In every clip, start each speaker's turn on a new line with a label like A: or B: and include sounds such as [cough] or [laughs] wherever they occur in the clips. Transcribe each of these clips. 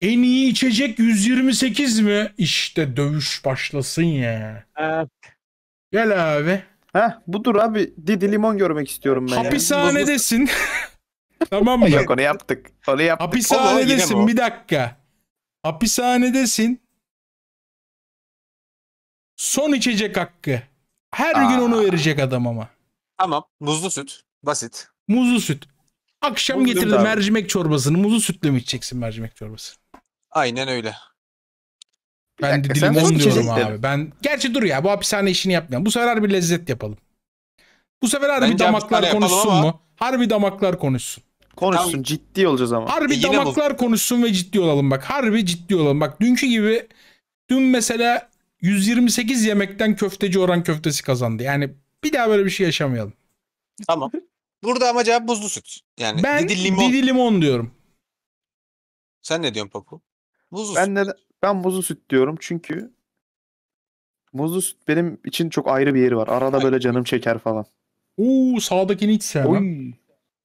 A: En iyi içecek 128 mi? İşte dövüş başlasın ya. Evet. Gel abi. Heh budur abi. Didi limon görmek
B: istiyorum ben. Hapishanedesin.
A: [laughs] tamam mı? Yok
B: onu yaptık. Onu yaptık. Hapishanedesin bir
A: dakika. Hapishanedesin. Son içecek hakkı. Her Aa. gün onu verecek adam ama.
C: Tamam. Muzlu süt.
B: Basit.
A: Muzlu süt. Akşam Muzlu getirdi abi. mercimek çorbasını. Muzu sütle mi içeceksin mercimek çorbasını?
B: Aynen öyle.
A: Ben de dilim diyorum abi. Dedim. Ben gerçi dur ya bu hapishane işini yapmayalım. Bu sefer bir lezzet yapalım. Bu sefer harbi Bence damaklar konuşsun ama... mu? Harbi damaklar konuşsun. Konuşsun Tam...
B: ciddi olacağız ama. Harbi e, damaklar
A: bu. konuşsun ve ciddi olalım bak. Harbi ciddi olalım. Bak dünkü gibi dün mesela 128 yemekten köfteci oran köftesi kazandı. Yani bir daha böyle bir şey yaşamayalım. Tamam. Burada ama cevap buzlu süt.
C: Yani ben Didi limon. Didi
A: limon diyorum.
B: Sen ne diyorsun Papu? Buzlu ben süt. Neden, ben buzlu süt diyorum çünkü muzlu süt benim için çok ayrı bir yeri var. Arada Ay. böyle canım çeker falan.
A: Oo sağdakini hiç sevmem.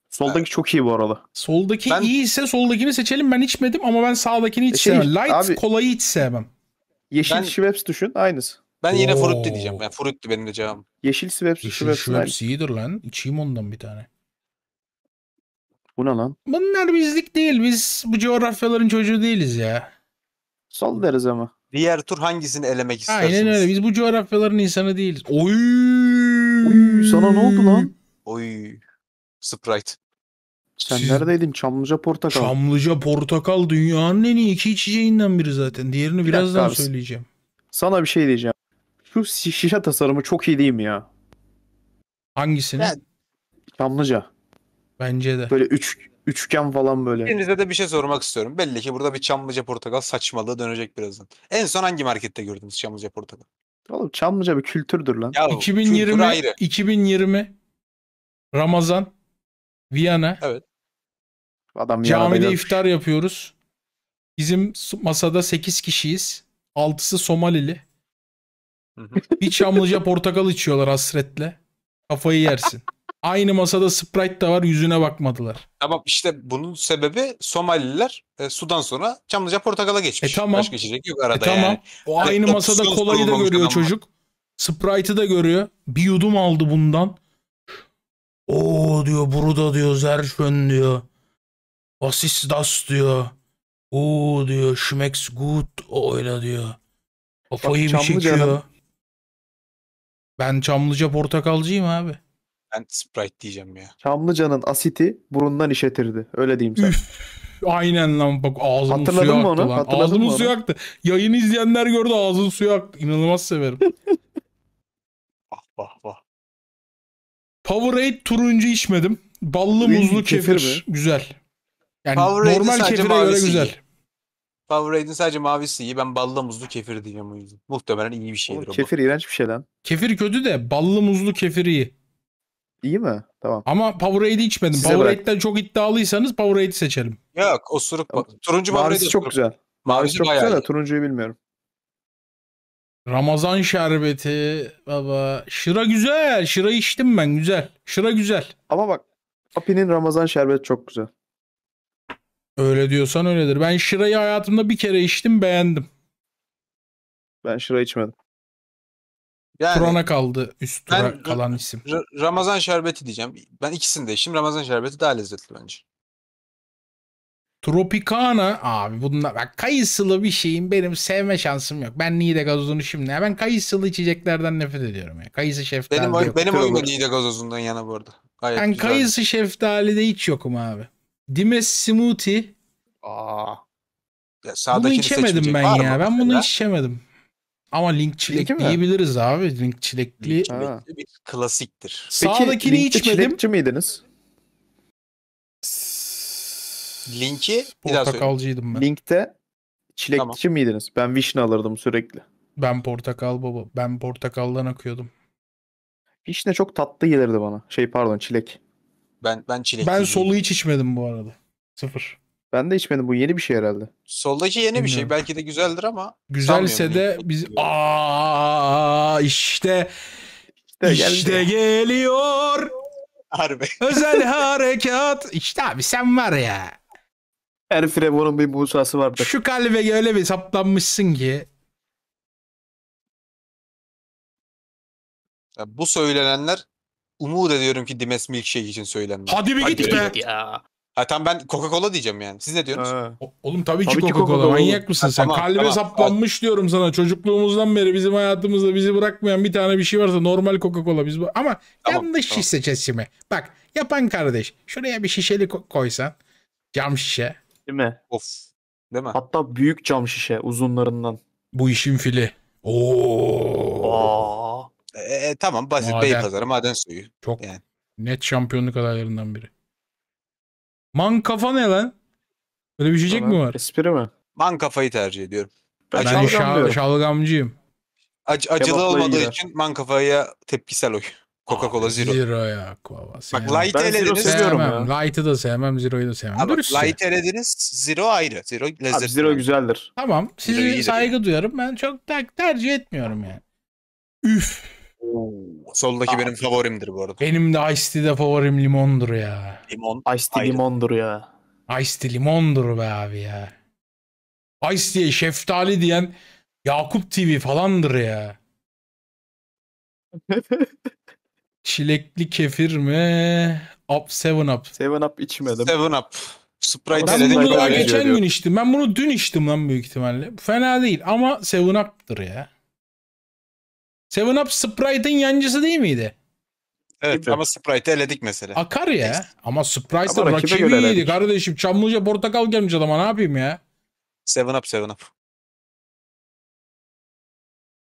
A: Soldaki çok iyi bu arada. Soldaki ben... iyiyse soldakini seçelim. Ben içmedim ama ben sağdakini hiç e şey, sevmem. Light abi, kolayı hiç sevmem. Yeşil ben... Schweppes düşün aynısı. Ben yine Oo. diyeceğim.
B: Ben Frutti benim de cevabım.
A: Yeşil Schweppes. Yeşil Schweppes iyidir lan. İçeyim ondan bir tane. Bu ne lan? Bunlar bizlik değil. Biz bu coğrafyaların çocuğu değiliz ya. Sol deriz ama. Diğer tur hangisini elemek istersiniz? Aynen öyle. Biz bu coğrafyaların insanı değiliz. Oy!
D: Oy sana ne oldu lan?
A: Oy. Sprite. Sen Siz... neredeydin? Çamlıca portakal. Çamlıca portakal dünyanın en iyi iki içeceğinden biri zaten. Diğerini birazdan abi. söyleyeceğim.
B: Sana bir şey diyeceğim. Şu şişe tasarımı çok iyi değil mi ya? Hangisini?
A: Ben... Bence de. Böyle üç, üçgen falan böyle. Birinize
B: de bir şey sormak istiyorum. Belli ki burada bir Çamlıca portakal saçmalığı dönecek birazdan. En son hangi markette gördünüz Çamlıca portakal?
A: Oğlum Çamlıca bir kültürdür lan. Ya, 2020 kültür ayrı. 2020 Ramazan Viyana. Evet.
B: Adam
D: Camide
A: iftar yapıyoruz. Bizim masada 8 kişiyiz. 6'sı Somalili. Bir çamlıca portakal içiyorlar hasretle. Kafayı yersin. [laughs] Aynı masada Sprite de var yüzüne bakmadılar.
B: Ama işte bunun sebebi Somaliler e, sudan sonra Çamlıca Portakal'a geçmiş. E tamam. Başka içecek yok arada e, tamam. yani. O aynı Hatta masada kolayı da görüyor çocuk.
A: Var. Sprite'ı da görüyor. Bir yudum aldı bundan. O diyor burada diyor Zerşön diyor. Basis das diyor. O diyor Schmecks gut öyle diyor. Kafayı bir çekiyor. Canım. Ben Çamlıca portakalcıyım abi. Ben Sprite diyeceğim
B: ya. Çamlıca'nın asiti burundan işletirdi. Öyle diyeyim sana. Üf.
A: Aynen lan bak
C: ağzımın Hatırladın mı aktı onu? lan. Hatırladın ağzımın mı onu? aktı.
A: Yayını izleyenler gördü ağzım suyu aktı. İnanılmaz severim. [laughs] Vah vah vah. Powerade turuncu içmedim. Ballı muzlu kefir. kefir Güzel. Yani Powerade'in normal sadece kefire göre mavisi iyi. güzel.
B: Powerade'in sadece mavisi iyi. Ben ballı muzlu kefir diyeceğim o yüzden. Muhtemelen iyi bir şeydir Oğlum, o. Kefir
A: iğrenç bir şey lan. Kefir kötü de ballı muzlu kefir iyi. İyi mi? Tamam. Ama Powerade'i içmedim. Size Powerade'den çok iddialıysanız Powerade'i seçelim. Yok osuruk. Tamam. Turuncu Mavisi çok güzel.
B: Mavisi, çok güzel de turuncuyu bilmiyorum.
A: Ramazan şerbeti baba. Şıra güzel. Şıra içtim ben güzel. Şıra güzel. Ama bak
B: Apin'in Ramazan şerbeti çok güzel.
A: Öyle diyorsan öyledir. Ben şırayı hayatımda bir kere içtim beğendim.
B: Ben şıra içmedim.
A: Yani, Kur'an'a kaldı üst tura ben, kalan isim.
B: Ramazan şerbeti diyeceğim. Ben ikisini de içtim. Ramazan şerbeti daha lezzetli bence.
A: Tropicana abi bunlar bak kayısılı bir şeyim. benim sevme şansım yok. Ben Niğde gazozunu şimdi ya. Ben kayısılı içeceklerden nefret ediyorum ya. Kayısı şeftali. Benim oy, benim oyum Niğde
B: gazozundan yana bu arada. Gayet ben güzel. kayısı
A: de hiç yokum abi. Dimes Smoothie. Aa.
B: Ya bunu içemedim ben ya.
A: Ben bunu ya? içemedim. Ama link çilek Linki diyebiliriz mi? abi. Link çilekli. Link çilekli bir klasiktir. Peki, Sağdakini içmedim. çilekçi miydiniz?
B: Linki portakalcıydım ben. Linkte çilekçi tamam. miydiniz? Ben vişne alırdım sürekli.
A: Ben portakal baba. Ben portakaldan akıyordum.
B: Vişne çok tatlı gelirdi bana. Şey pardon çilek. Ben ben çilek. Ben solu
A: hiç içmedim bu arada. Sıfır.
B: Ben de içmedim. Bu yeni bir şey herhalde. Soldaki yeni Bilmiyorum. bir şey. Belki de güzeldir ama. Güzelse
A: de yani. biz aa işte işte, işte geliyor. Harbi. [laughs] Özel harekat. İşte abi sen var ya. Her Frevo'nun bir musası vardı. Şu kalbe öyle bir saplanmışsın ki.
B: Ya bu söylenenler umut ediyorum ki Dimes milkshake için söylenmez. Hadi bir git be. Ya. Ha tam ben Coca-Cola diyeceğim yani. Siz
A: ne diyorsunuz? Ee. Oğlum tabii, tabii ki Coca-Cola. Coca Manyak mısın ha, sen? Tamam, Kalbe tamam. saplanmış diyorum sana. Çocukluğumuzdan beri bizim hayatımızda bizi bırakmayan bir tane bir şey varsa normal Coca-Cola biz. Ama tamam, yanlış tamam. şişe seçimi. Bak yapan kardeş şuraya bir şişeli koysan cam şişe. Değil mi? Of. Değil mi? Hatta büyük cam şişe uzunlarından. Bu işin fili. Oo.
B: Aa. E, e, tamam basit maden. Beypazarı maden suyu.
A: Çok yani. net şampiyonluk adaylarından biri. Man kafa ne lan? Böyle bir şeycek mi var? Espri mi?
B: Man kafayı tercih ediyorum. Ben, ben şal,
A: şalgamcıyım. Ac, acılı Kebapla olmadığı gider. için
B: man kafaya tepkisel oy. Coca-Cola Zero. Zero ya. Kova. Bak Light'ı elediniz. Seviyorum ya.
A: Light'ı da sevmem. Zero'yu da sevmem. Abi, Dürüstçe. Light
B: elediniz. Zero ayrı. Zero lezzetli. Abi, zero güzeldir.
A: Tamam. Sizi saygı duyarım. Ben çok tercih etmiyorum yani. Üf.
B: Oo, soldaki Aa. benim favorimdir bu arada.
A: Benim de Ice Tea'de favorim limondur ya. Limon. Ice Tea limondur ya. Ice Tea limondur be abi ya. Ice Tea'ye şeftali diyen Yakup TV falandır ya. [laughs] Çilekli kefir mi? Up 7 Up. 7 Up içmedim. 7 Up. Sprite ben bunu daha geçen gün içtim. Ben bunu dün içtim lan büyük ihtimalle. Fena değil ama 7 Up'tır ya. Seven Up Sprite'ın yancısı değil miydi?
B: Evet, evet. ama Sprite'ı eledik mesela.
A: Akar ya. Neyse. Ama Sprite'ın rakibiydi kardeşim. Çamlıca portakal gelmiş adama ne yapayım ya?
B: Seven Up Seven Up.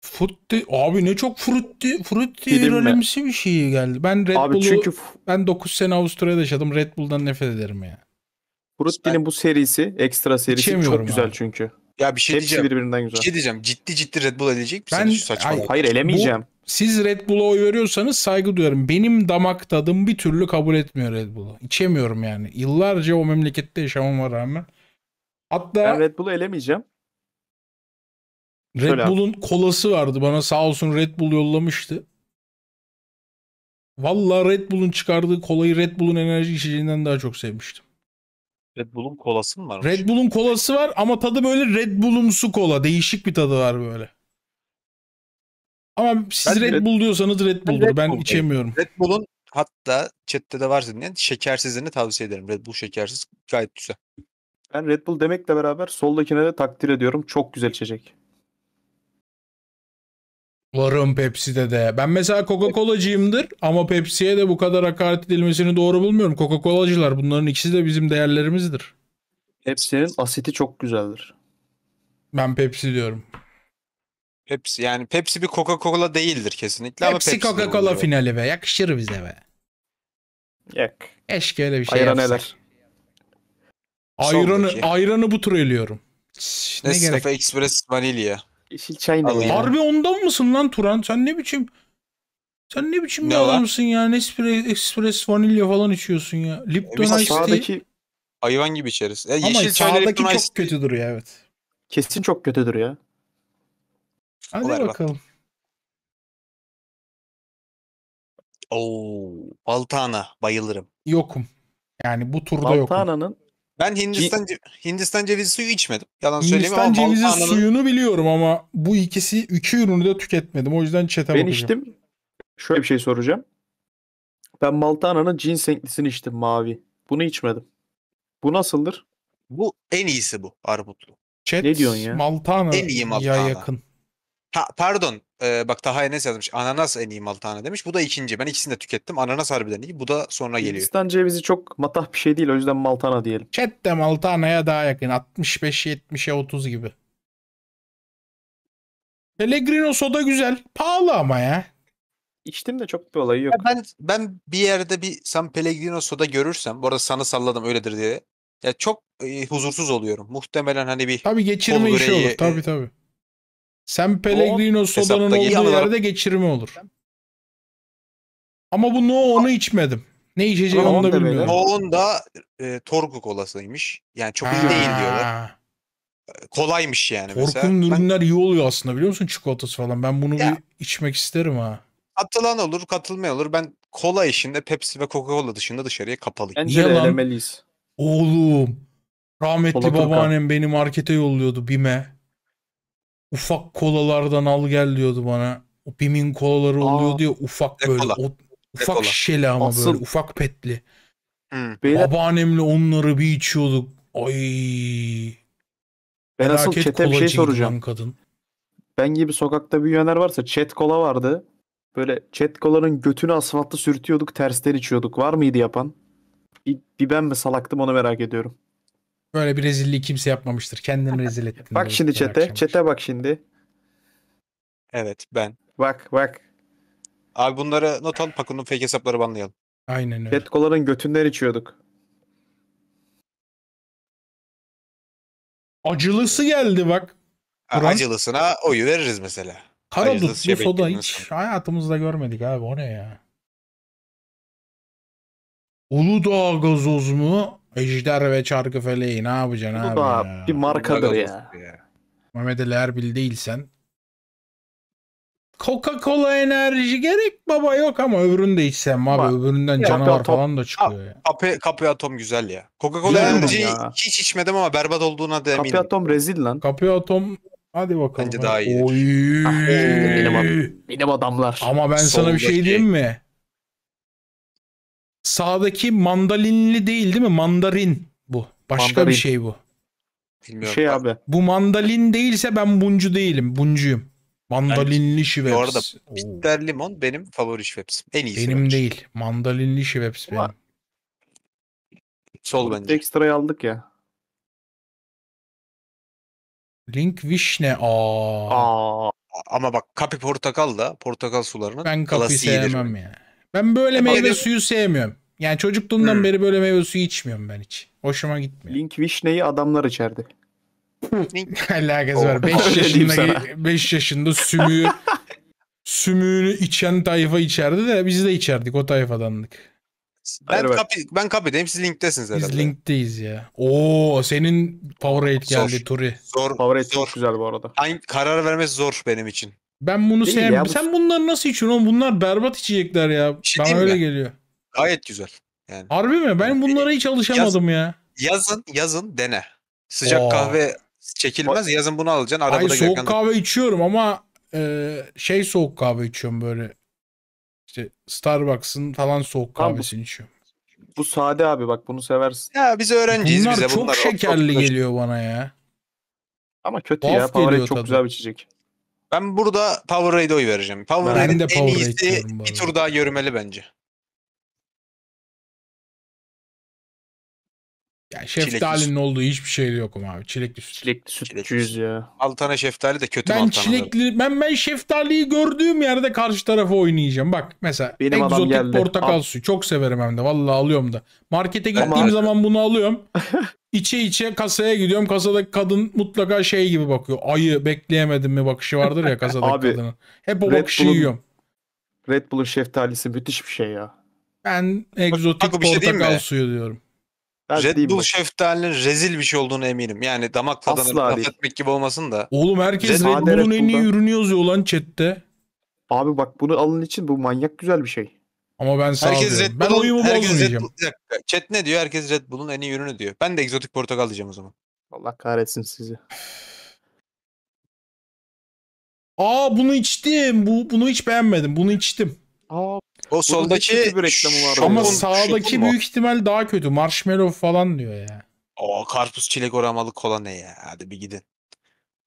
A: Frutti abi ne çok frutti frutti önemlisi bir şey geldi. Ben Red abi Bull'u çünkü... ben 9 sene Avusturya'da yaşadım. Red Bull'dan nefret ederim ya. Yani.
B: Frutti'nin bu serisi, ekstra serisi çok güzel abi. çünkü. Ya bir şey Hepsi diyeceğim. birbirinden güzel. Bir şey diyeceğim. Ciddi ciddi Red Bull edecek misin? Ben, Saçmalama. hayır elemeyeceğim. Bu,
A: siz Red Bull'a oy veriyorsanız saygı duyarım. Benim damak tadım bir türlü kabul etmiyor Red Bull'u. İçemiyorum yani. Yıllarca o memlekette yaşamama rağmen. Hatta
B: ben Red Bull'u elemeyeceğim.
A: Red Bull'un kolası vardı. Bana sağ olsun Red Bull yollamıştı. Vallahi Red Bull'un çıkardığı kolayı Red Bull'un enerji içeceğinden daha çok sevmiştim. Red Bull'un kolası mı var? Red Bull'un kolası var ama tadı böyle Red Bull'umsu kola. Değişik bir tadı var böyle. Ama siz ben Red, Red Bull diyorsanız Red Bull'dur. Ben, Red ben içemiyorum. Red Bull'un hatta chatte de
B: var dinleyen şekersizini tavsiye ederim. Red Bull şekersiz gayet güzel. Ben Red Bull demekle beraber soldakine de takdir ediyorum. Çok güzel içecek.
A: Varım Pepsi'de de. Ben mesela Coca-Cola'cıyımdır ama Pepsi'ye de bu kadar hakaret edilmesini doğru bulmuyorum. Coca-Cola'cılar bunların ikisi de bizim değerlerimizdir. Pepsi'nin asiti çok güzeldir. Ben Pepsi diyorum.
B: Pepsi yani Pepsi bir Coca-Cola değildir kesinlikle Pepsi, ama Pepsi Coca-Cola
A: finali be. Yakışır bize be. Yak. Eşke öyle bir şey Ayran Neler? Ayranı, ayranı bu tur
B: eliyorum. Ne Nescafe Express Vanilya. Yeşil çay ne? Harbi
A: ondan mısın lan Turan? Sen ne biçim? Sen ne biçim Ne bir var? adamsın ya? Nespresso, espresso, vanilya falan içiyorsun ya. Lipton Biz Ice Tea.
B: Hayvan gibi içeriz. E, yeşil çayla sağdaki Lipton Ice çok kötü
A: duruyor evet. kesin çok kötüdür ya.
C: Hadi
B: Ver bak. bakalım. Oo, Baltana bayılırım.
A: Yokum. Yani bu turda yokum. Baltana'nın
B: ben Hindistan Ce Hindistan cevizi suyu içmedim. Yalan söyleyeyim ama Hindistan cevizi anladım. suyunu
A: biliyorum ama bu ikisi iki ürünü de tüketmedim. O yüzden çete Ben içtim.
B: Şöyle bir şey soracağım. Ben Maltana'nın ginsenglisini içtim mavi. Bunu içmedim. Bu nasıldır? Bu en iyisi bu arbutlu.
A: Chat, Ne diyorsun ya? Maltana En iyi Maltana. yakın.
B: Ha pardon. Ee, bak Taha Enes yazmış. Ananas en iyi maltane demiş. Bu da ikinci. Ben ikisini de tükettim. Ananas harbiden iyi. Bu da sonra geliyor. Hindistan
A: cevizi çok matah bir şey değil. O yüzden maltana diyelim. Chat de Maltana'ya daha yakın. 65-70'e 30 gibi. Pellegrino soda güzel. Pahalı ama ya.
B: İçtim de çok bir olayı yok. Ya ben ben bir yerde bir San Pellegrino soda görürsem, bu arada sana salladım öyledir diye. Ya çok e, huzursuz oluyorum. Muhtemelen
A: hani bir Tabii geçirme işi olur. Tabii tabii. Sen Pellegrino sodanın olduğu yanına... yerde geçirme olur. Ama bu no onu içmedim. Ne içeceği onu da bilmiyorum. No'un
B: da e, Torgu kolasıymış. Yani çok iyi değil diyorlar. E, kolaymış yani Torkun mesela. Torkunun
A: ürünler ben... iyi oluyor aslında biliyor musun? Çikolatası falan. Ben bunu ya. bir içmek isterim ha.
B: Katılan olur, katılmayan olur. Ben kola işinde Pepsi ve Coca-Cola dışında dışarıya kapalıyım. Niye lan?
A: Oğlum. Rahmetli kola babaannem kola. beni markete yolluyordu bime ufak kolalardan al gel diyordu bana. O Bim'in kolaları oluyor diyor ufak böyle. O, ufak Dekola. şişeli ama Asıl... böyle ufak petli. Hmm. Babaannemle onları bir içiyorduk. Ay. Ben asıl çete bir şey soracağım. Kadın.
B: Ben gibi sokakta büyüyenler varsa chat kola vardı. Böyle chat kolanın götünü asfaltta sürtüyorduk, tersten içiyorduk. Var mıydı yapan? Bir, bir ben mi salaktım onu merak ediyorum.
A: Böyle bir rezilliği kimse yapmamıştır. Kendini rezil ettin. bak şimdi çete.
B: Çete bak şimdi. Evet ben. Bak bak. Abi bunlara not al. Pakun'un fake hesapları banlayalım. Aynen öyle. Chat götünden içiyorduk.
A: Acılısı geldi bak. Ha, Acılısına oyu veririz mesela. Karadut, bir şey soda hiç hayatımızda görmedik abi o ne ya? Uludağ gazoz mu? Ejder ve çarkı feleği ne yapacaksın Bu abi da ya? bir markadır ya. ya. Mehmet Ali Erbil değilsen. Coca-Cola enerji gerek baba yok ama öbürünü de içsem abi Bak, öbüründen canavar atom, falan da çıkıyor ya.
B: Kapı, kapı atom güzel ya. Coca-Cola enerji hiç içmedim ama berbat olduğuna da eminim. Kapı
A: atom rezil lan. Kapı atom hadi bakalım. Bence daha iyi. Oy. Ah, benim, benim adamlar. Ama ben sana bir şey diyeyim mi? Sağdaki mandalinli değil değil mi? Mandarin bu. Başka mandarin. bir şey bu. Bilmiyorum. Şey abi. Bu mandalin değilse ben buncu değilim. Buncuyum. Mandalinli yani, şiveps. Bu arada
B: bitter limon benim favori şivepsim. En iyisi. Benim bence.
A: değil. Mandalinli şiveps benim.
B: Sol bence. Ekstra'yı aldık ya.
C: Link vişne. Aa.
B: Aa. Ama bak kapi portakal da portakal sularının Ben kapi sevmem ya. Yani.
A: Ben böyle e, meyve Aynen. suyu sevmiyorum. Yani çocukluğumdan hmm. beri böyle meyve suyu içmiyorum ben hiç. Hoşuma gitmiyor. Link
B: vişneyi adamlar içerdi.
A: Link. [laughs] Alakası var. 5 yaşında 5 yaşında sümüğü [laughs] sümüğünü içen tayfa içerdi de biz de içerdik o tayfadanlık. Ben,
B: kapı, ben kapıdayım siz linktesiniz herhalde. Biz
A: linkteyiz ya. Oo senin Powerade geldi Turi.
B: Zor. Powerade zor. çok güzel bu arada. Aynı karar vermesi zor benim için.
A: Ben bunu Değil sevmiyorum. Bu... Sen bunları nasıl içiyorsun oğlum? Bunlar berbat içecekler ya. Şey Bana öyle ben. geliyor.
B: Gayet güzel. Yani.
A: Harbi mi? Ben yani bunlara hiç alışamadım yaz, ya.
B: Yazın, yazın dene. Sıcak Oo. kahve çekilmez. Yazın bunu alacaksın. Arabada Hayır, soğuk
A: kahve içiyorum ama e, şey soğuk kahve içiyorum böyle. İşte Starbucks'ın falan soğuk kahvesini abi, içiyorum.
B: Bu sade abi bak bunu seversin. Ya biz öğrenciyiz bunlar bize çok bunlar. Şekerli çok şekerli
A: geliyor bana ya. Ama kötü
C: Tuhaf ya. Powerade çok tadı. güzel
B: bir içecek. Ben burada Powerade'e oy vereceğim. Powerade'in de en iyisi diyorum bir tur daha görmeli bence.
A: Ya şeftalinin olduğu hiçbir şey yok mu abi? Çilekli süt. Çilekli sütçüyüz ya. Altana şeftali de kötü ben mantarlar. çilekli ben ben şeftaliyi gördüğüm yerde karşı tarafa oynayacağım. Bak mesela Benim egzotik portakal Al. suyu çok severim hem de vallahi alıyorum da. Markete gittiğim zaman bunu alıyorum. [laughs] İçe içe kasaya gidiyorum. Kasadaki kadın mutlaka şey gibi bakıyor. Ayı bekleyemedim mi bakışı vardır ya [laughs] kasadaki Abi, kadının. Hep o Red bakışı Bull'un, yiyorum.
B: Red Bull'un şeftalisi müthiş bir şey ya.
A: Ben egzotik Bak, bir şey portakal mi? suyu diyorum. Ben Red Bull şeftalinin
B: rezil bir şey olduğunu eminim. Yani damak tadını affetmek gibi olmasın da. Oğlum herkes Red, Red Bull'un en iyi ürünü
A: yazıyor lan chatte. Abi bak bunu alın için bu manyak güzel bir şey. Ama ben herkes Red Ben oyumu herkes Red Bull,
B: Chat ne diyor? Herkes Red Bull'un en iyi ürünü diyor. Ben de egzotik portakal diyeceğim o zaman. Allah kahretsin sizi.
A: Aa bunu içtim. Bu bunu hiç beğenmedim. Bunu içtim. Aa o soldaki bir reklamı var. ama sağdaki büyük ihtimal daha kötü. Marshmallow falan diyor ya.
B: Aa karpuz çilek oramalı kola ne ya? Hadi bir gidin.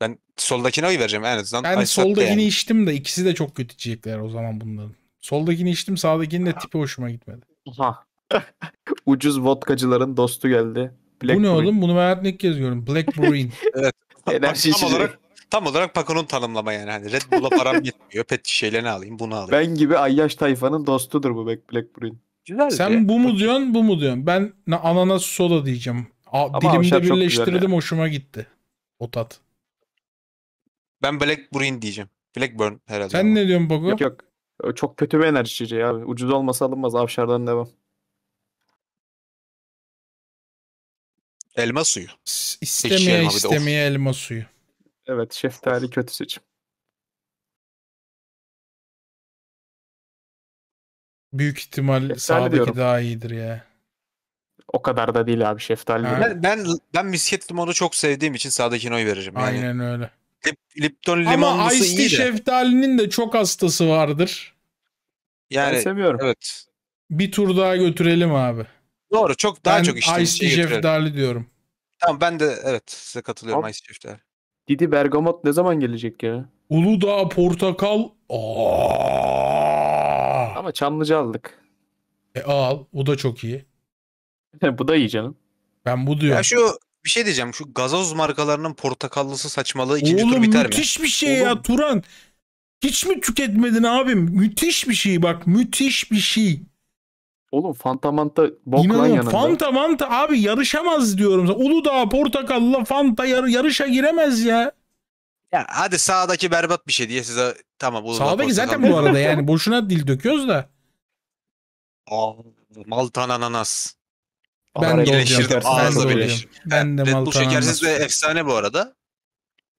B: Ben soldakine oy vereceğim en azından. Ben soldakini yani.
A: içtim de ikisi de çok kötü içecekler o zaman bunların. Soldakini içtim sağdakinin de tipi hoşuma gitmedi. Aha. [laughs]
B: Ucuz vodkacıların dostu geldi. Black Bu ne Brewing.
A: oğlum? Bunu ben ilk kez görüyorum. Black Brewing.
B: [laughs] evet. Enerji tam olarak tam olarak Paco'nun tanımlama yani. Hani Red Bull'a param gitmiyor. [laughs] Pet şişelerini alayım, bunu alayım. Ben gibi Ayyaş tayfanın dostudur bu Black, Black
A: Güzel. Sen bu mu diyorsun, bu mu diyorsun? Ben ananas soda diyeceğim. A, dilimde birleştirdim, yani. hoşuma gitti. O tat.
B: Ben Black Brewing diyeceğim. Blackburn herhalde. Sen ama. ne diyorsun Paco? Yok yok. Çok kötü bir enerji içeceği abi. Ucuz olmasa alınmaz. Avşardan devam.
C: Elma suyu. İstemeye elma bir of. istemeye elma suyu. Evet şeftali kötü seçim. Büyük ihtimal Yeterli sağdaki diyorum. daha iyidir ya.
B: O kadar da değil abi şeftali. Ben, ben, ben misket limonu çok sevdiğim için sağdakine oy veririm. Yani Aynen öyle. Lip, Lipton Ama Ice
A: şeftalinin de çok hastası vardır.
B: Yani ben seviyorum. Evet.
A: Bir tur daha götürelim abi.
B: Doğru çok daha ben çok işte. Ice şey Tea şeftali diyorum. Tamam ben de evet size katılıyorum Abi, Ice Didi Bergamot ne zaman gelecek ya?
A: Uludağ portakal. Aa! Ama Çamlıca aldık. E al. O da çok iyi. [laughs] bu da iyi canım. Ben bu diyorum. Ya şu
B: bir şey diyeceğim. Şu gazoz markalarının portakallısı saçmalığı ikinci Oğlum, tur biter mi? müthiş bir şey Oğlum. ya
A: Turan. Hiç mi tüketmedin abim? Müthiş bir şey bak. Müthiş bir şey.
B: Oğlum Fanta Manta bok lan yanında. Fanta
A: Manta abi yarışamaz diyorum. sana. Uludağ portakalla Fanta yar- yarışa giremez ya.
B: Ya hadi sağdaki berbat bir şey diye size tamam. Uludağ Sağdaki zaten bu arada yani
A: boşuna dil döküyoruz da.
B: [laughs] Aa, Maltan ananas.
A: Ben de birleştirdim. Ağızla birleştirdim. Ben de Red Bull şekersiz
B: ve efsane bu arada.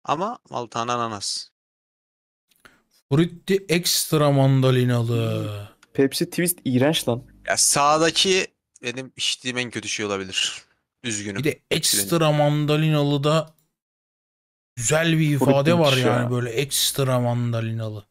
B: Ama Maltan ananas.
A: Frutti ekstra mandalinalı. Pepsi Twist iğrenç lan.
B: Ya sağdaki benim içtiğim en kötü şey olabilir. Üzgünüm. Bir de ekstra
A: mandalinalı da güzel bir ifade Fruit var yani ya. böyle ekstra mandalinalı.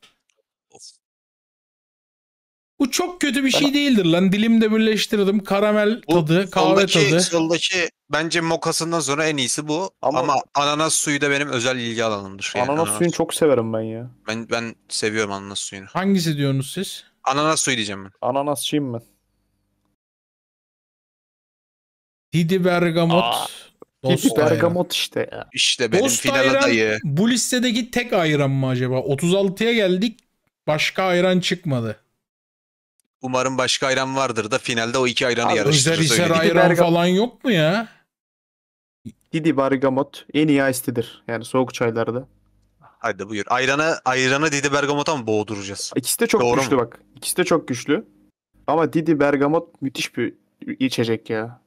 A: Bu çok kötü bir şey değildir lan. Dilimde birleştirdim. Karamel bu, tadı, kahve soldaki, tadı.
B: Soldaki bence mokasından sonra en iyisi bu. Ama, Ama ananas suyu da benim özel ilgi alanımdır. Yani ananas, ananas suyunu
A: çok severim ben ya.
B: Ben ben seviyorum ananas suyunu.
A: Hangisi diyorsunuz siz? Ananas suyu diyeceğim ben. Ananasçıyım ben. Didi Bergamot. Aa. Dost Bergamot
C: işte İşte
B: benim Dost final ayran, adayı.
A: Bu listedeki tek ayran mı acaba? 36'ya geldik. Başka ayran çıkmadı.
B: Umarım başka ayran vardır da finalde o iki ayranı Abi, yarıştırır. Özel özel ayran Bergam- falan
A: yok mu ya?
B: Didi Bergamot en iyi istedir. Yani soğuk çaylarda. Hadi buyur. Ayranı, ayranı Didi Bergamot'a mı boğduracağız? İkisi de çok Doğru güçlü mu? bak. İkisi de çok güçlü. Ama Didi Bergamot müthiş bir içecek ya.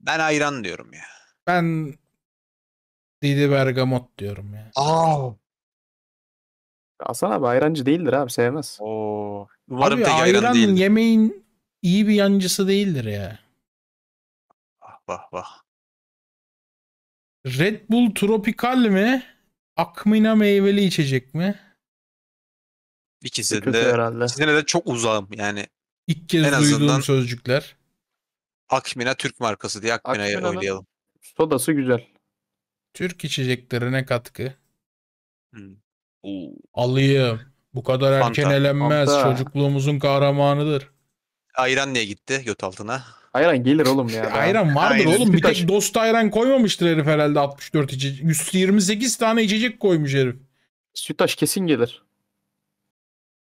B: Ben ayran diyorum ya. Ben Didi
A: Bergamot diyorum ya. Aa,
B: Hasan abi ayrancı değildir abi
C: sevmez. Oo. Umarım abi, pek ayran, değildir.
A: yemeğin iyi bir yancısı değildir ya.
C: Ah vah vah. Red Bull Tropical mi? Akmina meyveli içecek mi?
B: İkisinde de, ikisine de çok uzağım yani.
A: İlk kez en duyduğum azından sözcükler.
B: Akmina Türk markası diye Akmina'yı Akmina oylayalım. Sodası
A: güzel. Türk içeceklerine katkı.
B: Hmm. Oo.
A: Bu kadar erken elenmez. Fanta. Çocukluğumuzun kahramanıdır.
B: Ayran niye gitti göt altına? Ayran gelir oğlum ya. [laughs] ayran vardır Aynen. oğlum. Bir tek
A: [laughs] dost ayran koymamıştır herif herhalde 64 içecek. 128 tane içecek koymuş herif. Sütaş kesin gelir.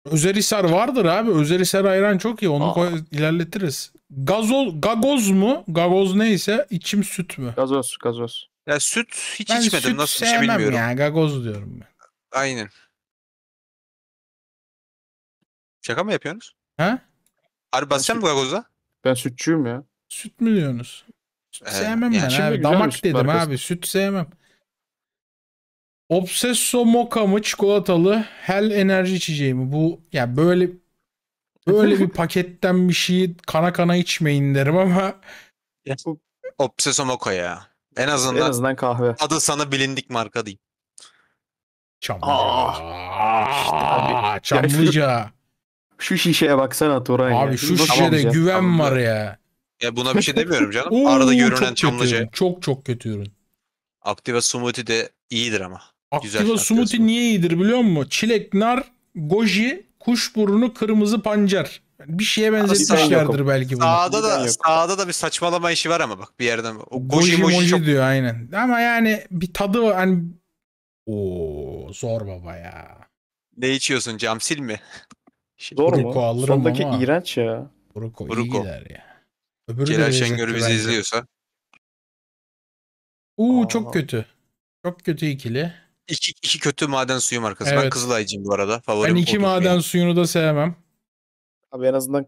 A: Özelisar vardır abi. Özelisar ayran çok iyi. Onu koy, ilerletiriz. Gazol, gagoz mu? Gagoz neyse içim süt mü?
B: Gazoz, gazoz. Ya süt hiç ben içmedim. Nasıl içe Ben süt sevmem ya.
A: Gagoz diyorum ben.
B: Aynen. Şaka mı yapıyorsunuz? He? Abi basacağım mı gagoza?
A: Ben sütçüyüm ya. Süt mü diyorsunuz? Süt Ee, sevmem yani ben abi. güzel Damak dedim markası. abi. Süt sevmem. Obsesso Moka mı çikolatalı Hell enerji içeceği mi? Bu ya böyle böyle bir [laughs] paketten bir şeyi kana kana içmeyin derim ama
B: Obsesso Moka ya. En En azından azından kahve. adı sana bilindik marka değil. Çamlıca. Aa,
C: işte abi. Çamlıca.
A: Şu, şu şişeye baksana Turan Abi ya. şu şişede ya? güven Çamlıca. var ya.
B: Ya buna bir şey demiyorum canım. [laughs] Oo, Arada görünen Çamlıca.
A: Çok çok kötü ürün.
B: Activa Smoothie de iyidir ama. Activa Güzel
A: Smoothie niye iyidir biliyor musun? Çilek, nar, goji, kuşburnu, kırmızı pancar. Bir şeye benzetmişlerdir belki bunu. Sağda da sağda
B: da bir saçmalama işi var ama bak bir yerden. O goji, goji, goji çok... diyor
A: aynen. Ama yani bir tadı var. Hani
B: Oo
A: zor baba ya.
B: Ne içiyorsun? Camsil mi? [laughs]
A: Şey, zor mu? Sondaki ama. iğrenç ya. Bruko, Bruko. iyi gider
C: ya. Öbürü Celal de bizi bence. izliyorsa.
A: Uu çok kötü. Çok kötü ikili.
B: İki, iki kötü maden suyu markası. Evet. Ben Kızılay'cıyım bu arada. Favorim ben iki maden
A: suyunu da sevmem.
B: Abi en azından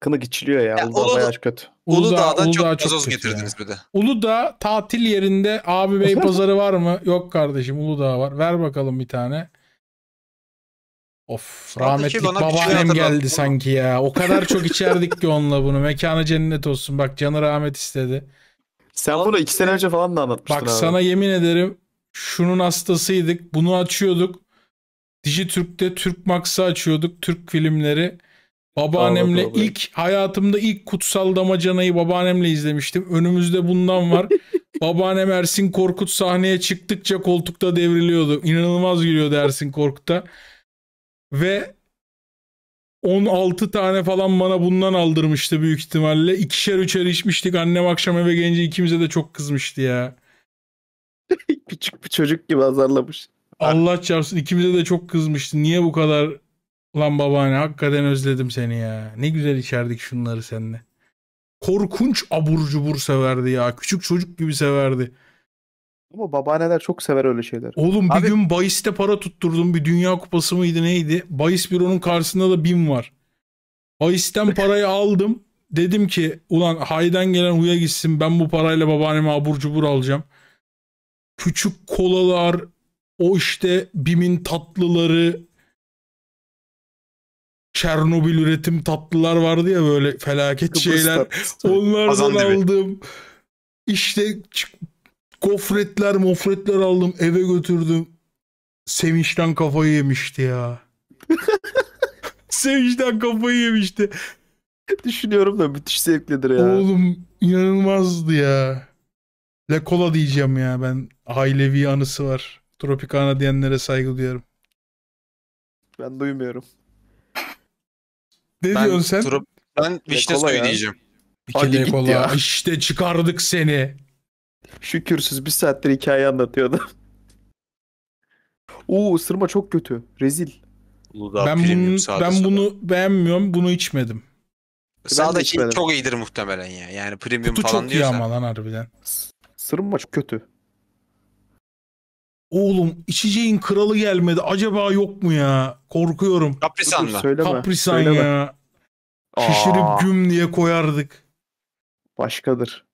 B: Kınık içiliyor ya. ya Uludağ Uludağ, bayağı kötü.
A: Uludağ, Uludağ'dan Uludağ çok gazoz çok getirdiniz ya. bir de. Uludağ tatil yerinde abi bey [laughs] pazarı var mı? Yok kardeşim Uludağ var. Ver bakalım bir tane. Of rahmetli şey şey babaannem şey geldi sanki ya. O kadar çok içerdik ki onunla bunu. Mekanı cennet olsun. Bak canı rahmet istedi.
B: Sen bunu iki sene önce falan da anlatmıştın Bak abi. sana
A: yemin ederim şunun hastasıydık. Bunu açıyorduk. Dijitürk'te Türk Max'ı açıyorduk. Türk filmleri. Babaannemle Allah ilk hayatımda ilk kutsal damacanayı babaannemle izlemiştim. Önümüzde bundan var. [laughs] Babaannem Ersin Korkut sahneye çıktıkça koltukta devriliyordu. İnanılmaz gülüyordu Ersin Korkut'ta. Ve 16 tane falan bana bundan aldırmıştı büyük ihtimalle. İkişer üçer içmiştik. Annem akşam eve gelince ikimize de çok kızmıştı ya. [laughs] Küçük
D: bir çocuk gibi azarlamış.
A: Allah çarpsın ikimize de çok kızmıştı. Niye bu kadar Ulan babaanne hakikaten özledim seni ya. Ne güzel içerdik şunları seninle. Korkunç abur cubur severdi ya. Küçük çocuk gibi severdi.
B: Ama babaanneler çok sever öyle şeyler.
A: Oğlum Abi... bir gün Bayis'te para tutturdum. Bir dünya kupası mıydı neydi? Bayis bir onun karşısında da bin var. Bayis'ten parayı aldım. Dedim ki ulan haydan gelen huya gitsin. Ben bu parayla babaanneme abur cubur alacağım. Küçük kolalar, o işte bimin tatlıları, Çernobil üretim tatlılar vardı ya böyle felaket Kıbrıs şeyler. Onlardan aldım. İşte gofretler mofretler aldım eve götürdüm. Sevinçten kafayı yemişti ya. [laughs] Sevinçten kafayı yemişti. Düşünüyorum da müthiş zevklidir ya. Oğlum inanılmazdı ya. La Cola diyeceğim ya ben. Ailevi anısı var. Tropicana diyenlere saygı duyarım.
B: Ben duymuyorum.
C: Ne ben diyorsun sen? Durup, ben vişne suyu ya. diyeceğim. Hadi git kola. ya.
B: İşte çıkardık seni. Şükürsüz bir saattir hikaye anlatıyordu. Oo ısırma çok kötü. Rezil. ben bunu, ben
A: bunu beğenmiyorum. Bunu içmedim.
B: E,
C: Sağdaki çok
B: iyidir muhtemelen ya. Yani premium Kutu falan diyorsan. Kutu
A: çok iyi ama lan harbiden. Sırma çok kötü. Oğlum içeceğin kralı gelmedi. Acaba yok mu ya? Korkuyorum. Kaprisan mı? Söyleme, Kaprisan söyleme. ya. Şişirip Aa. güm diye koyardık. Başkadır.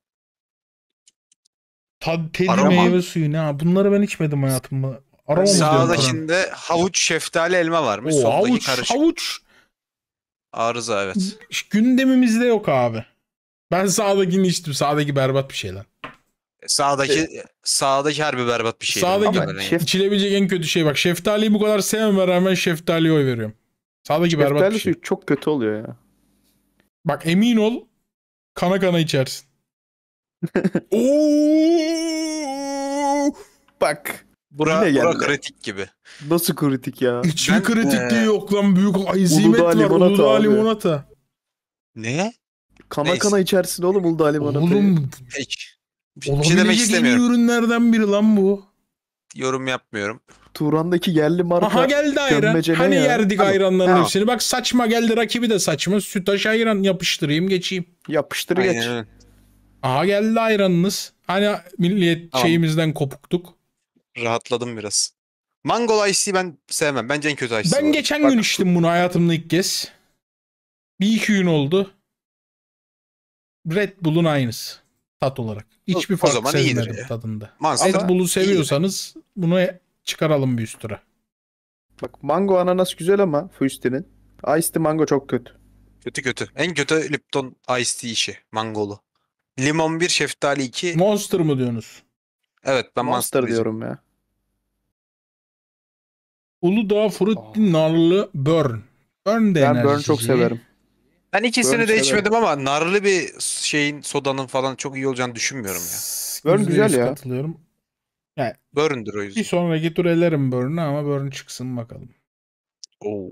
A: Tad, teddy Aroma. meyve suyu ne? abi? Bunları ben içmedim hayatımda. Aroma şimdi
B: havuç, şeftali, elma varmış. Oo, havuç, karışık. havuç. Arıza evet.
A: Gündemimizde yok abi. Ben sağdakini içtim. Sağdaki berbat bir şeyler.
B: Sağdaki şey. sağdaki bir berbat bir şey.
A: Sağdaki ama şef... içilebilecek en kötü şey bak. Şeftaliyi bu kadar sevmeme rağmen şeftaliye oy veriyorum. Sağdaki berbat bir şey. çok kötü oluyor ya. Bak emin ol kana kana içersin. [laughs] Oo! Bak.
B: Bura, bura kritik gibi. Nasıl kritik ya? Hiçbir ben, kritikliği ee... yok
A: lan. Büyük azimet Uludağ var. Limonata Uludağ limonata. Ne? Kana Neyse. kana içersin oğlum Uludağ limonata. Oğlum. Peki. Bir Olabilecek şey en iyi ürünlerden biri lan bu. Yorum yapmıyorum. Turan'daki yerli marka Aha geldi ayran. Hani ya. yerdik tamam. ayranların tamam. hepsini. Bak saçma geldi rakibi de saçma. Sütaş ayran yapıştırayım geçeyim. Yapıştır Aynen. geç. Aha geldi ayranınız. Hani milliyet tamam. şeyimizden kopuktuk.
B: Rahatladım biraz. Mangol Ice'i ben sevmem. Bence en kötü Ice'i Ben var.
A: geçen Bak. gün içtim bunu hayatımda ilk kez. Bir iki gün oldu. Red Bull'un aynısı. Tat olarak. Hiçbir o, fark o zaman sevmedim iyidir ya. tadında. Monster Ama bunu seviyorsanız iyidir. bunu çıkaralım bir üstüne.
B: Bak mango ananas güzel ama Fuisti'nin. Ice tea mango çok kötü. Kötü kötü. En kötü Lipton Ice tea işi. Mangolu. Limon 1, şeftali 2.
A: Monster mı diyorsunuz?
B: Evet ben Monster, Monster diyorum ya.
A: Uludağ Fruitli Narlı Burn. Burn de Ben Burn çok severim.
B: Ben ikisini de içmedim ama narlı bir şeyin sodanın falan çok iyi olacağını düşünmüyorum ya. Burn güzel ya.
A: Katılıyorum. Yani
B: Burn'dur o yüzden.
A: bir sonraki tur elerim Burn'u ama Burn çıksın bakalım.
B: Oo.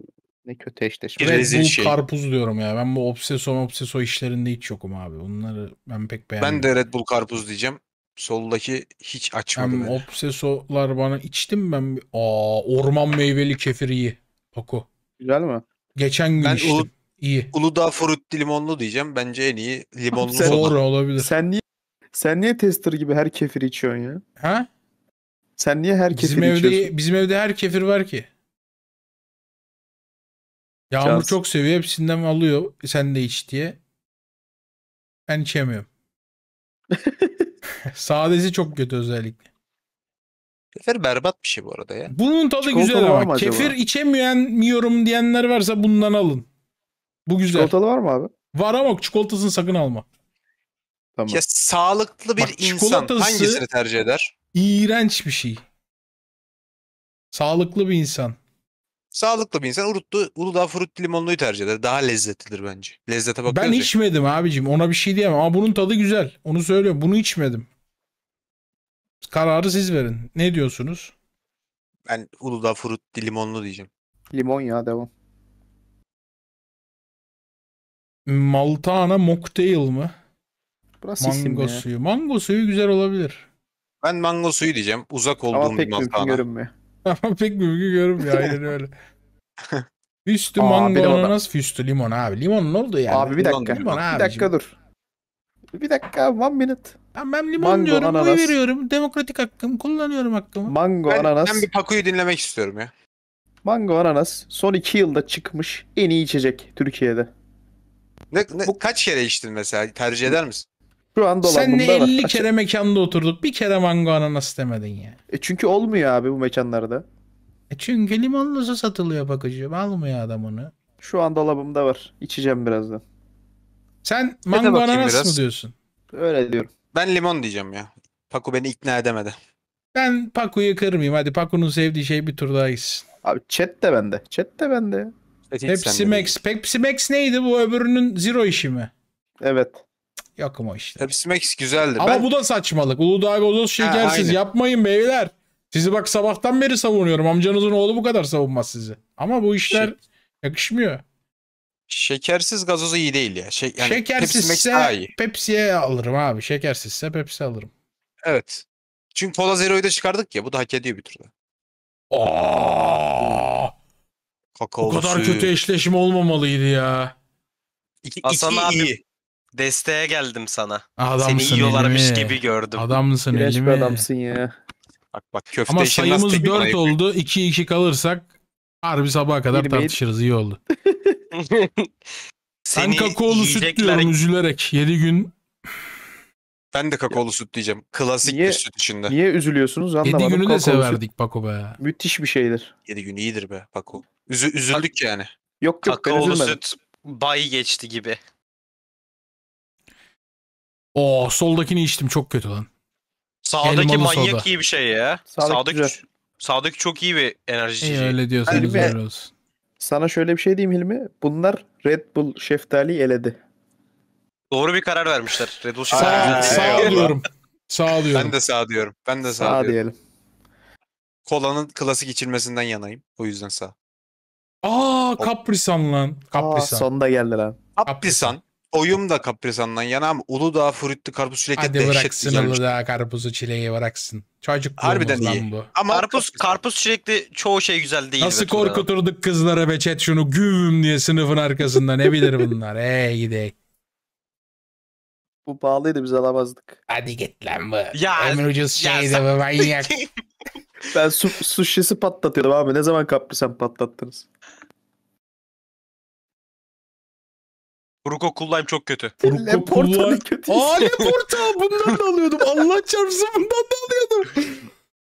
B: Ne kötü eşleşme. Red Bull şey. karpuz
A: diyorum ya. Ben bu obseso obseso işlerinde hiç yokum abi. Onları ben pek beğenmiyorum. Ben
B: de Red Bull karpuz diyeceğim. Soldaki hiç açmadı Ben
A: obsesolar bana içtim ben. Aa orman meyveli kefir iyi. Paku. Güzel mi? Geçen gün Ben içtim. Uğur- İyi.
B: Uludağ Frutti limonlu diyeceğim. Bence en iyi limonlu sen, soda. Doğru olabilir. Sen niye sen niye tester gibi her kefir içiyorsun ya? Ha? Sen
A: niye her kefir? bizim evde, içiyorsun? Bizim evde her kefir var ki. Yağmur Cans. çok seviyor. Hepsinden alıyor. E, sen de iç diye. Ben içemiyorum. [laughs] Sadesi çok kötü özellikle. Kefir berbat bir şey bu arada ya. Bunun tadı Çikolata güzel ama. Kefir acaba? içemiyorum diyenler varsa bundan alın. Bu güzel. Çikolatalı var mı abi? Var ama çikolatasını sakın alma. Tamam. Ya sağlıklı bir Bak, insan hangisini tercih eder? İğrenç bir şey. Sağlıklı bir insan. Sağlıklı bir insan Urutlu, Uludağ
B: Frutti Limonlu'yu tercih eder. Daha lezzetlidir bence. Lezzete bakıyoruz. Ben ya. içmedim
A: abicim. Ona bir şey diyemem. Ama bunun tadı güzel. Onu söylüyorum. Bunu içmedim. Kararı siz verin. Ne diyorsunuz?
B: Ben Uludağ Frutti Limonlu diyeceğim. Limon ya devam.
A: Maltana Mocktail mı? Burası mango isim suyu. Ya. Mango suyu güzel olabilir. Ben mango suyu diyeceğim. Uzak olduğum Ama bir pek mümkün Maltana. görünmüyor. [laughs] Ama pek mümkün görünmüyor. Aynen öyle. [laughs] Füstü Aa, mango ananas füstü limon abi. Limon ne oldu yani? Abi bir dakika. Limon, limon bir dakika dur. Bir dakika one minute. Ben, ben limon mango, diyorum, ananas. oy veriyorum. Demokratik hakkım, kullanıyorum hakkımı. Mango, ben, ananas. Ben bir
B: Paku'yu dinlemek istiyorum ya.
A: Mango, ananas son 2 yılda çıkmış
B: en iyi içecek Türkiye'de. Ne, ne, bu kaç kere içtin mesela? Tercih eder misin?
A: Şu an dolabımda Sen ne 50 kere mekanda oturduk. Bir kere mango ananas demedin ya. E çünkü olmuyor abi bu mekanlarda. E çünkü limonlusu satılıyor bakıcı. Almıyor adam onu.
B: Şu an dolabımda var. İçeceğim birazdan. Sen
A: mango ananas biraz. mı
B: diyorsun? Öyle diyorum. Ben limon diyeceğim ya. Paku beni ikna edemedi. Ben Paku'yu
A: kırmayayım. Hadi Paku'nun sevdiği şey bir tur daha gitsin. Abi chat de bende. Chat de bende. Pepsi Max. Pepsi Max neydi bu öbürünün zero işi mi? Evet. Yakım
B: o işte. Pepsi Max güzeldi. Ama ben...
A: bu da saçmalık. Uludağ gazoz şekersiz ha, yapmayın beyler. Sizi bak sabahtan beri savunuyorum. Amcanızın oğlu bu kadar savunmaz sizi. Ama bu işler şey... yakışmıyor.
B: Şekersiz gazoz iyi değil ya. Şey, yani Şekersizse Pepsi
A: Pepsi'ye alırım abi. Şekersizse Pepsi alırım.
B: Evet. Çünkü Cola Zero'yu da çıkardık ya. Bu da hak ediyor bir turda. Aa! Kakao Bu kadar suyu. kötü
A: eşleşme olmamalıydı ya. İki, Hasan iki abi
B: iyi. desteğe geldim sana. Adamsın Seni yiyorlarmış elimi. gibi gördüm. Adamsın İğrenç elimi. bir adamsın ya. Bak bak köfte Ama sayımız teknik 4 ayıp.
A: oldu. 2-2 kalırsak harbi sabaha kadar Yirmi tartışırız. İyi oldu. Sen [laughs] Ben kakaolu süt diyorum üzülerek. 7 gün
B: ben de kakaolu süt diyeceğim. Klasik niye, bir süt içinde. Niye üzülüyorsunuz anlamadım. 7 günü de severdik
A: süt. Bako be. Müthiş bir şeydir. 7 gün
B: iyidir be Bako. Üzü, üzüldük Bak, yani. Yok yok kakaolu ben süt bay geçti gibi.
A: Oo soldakini içtim çok kötü lan.
B: Sağdaki Elmalı manyak solda. iyi bir şey ya. Sağdaki, sağdaki, sağdaki çok iyi bir enerji içeceği. Şey. Öyle diyorsan hani güzel
A: olsun. Sana şöyle bir şey diyeyim
B: Hilmi. Bunlar Red Bull şeftali eledi. Doğru bir karar vermişler. Red Bull Sağ, sağ diyorum. [laughs] Sağ diyorum. Ben de sağ diyorum. Ben de sağ, sağ diyorum. diyelim. Kolanın klasik içilmesinden yanayım. O yüzden sağ.
A: Aa Kaprisan lan. Kaprisan. Aa, sonunda geldi lan.
B: Kaprisan. Oyum da Kaprisan'dan yana ama Uludağ Fruitli Karpuz Çilek'e dehşet bıraksın güzelmiş.
A: Uludağ Karpuzu Çileği bıraksın. Çocuk Harbiden iyi. bu.
B: Ama karpuz, karpuz Çilek'li çoğu şey güzel değil. Nasıl korkuturduk
A: kızlara be chat şunu güm diye sınıfın arkasında ne bilir bunlar. [laughs] Ey gidey.
B: Bu pahalıydı biz alamazdık. Hadi git lan bu.
A: Ya, Ömür ucuz şeydi bu manyak.
B: [laughs] ben su, su şişesi patlatıyordum abi. Ne zaman kapri sen patlattınız?
C: Ruko Cool çok kötü. Ruko Cool kötü. Aa Leporta bundan da alıyordum. Allah çarpsın bundan da alıyordum.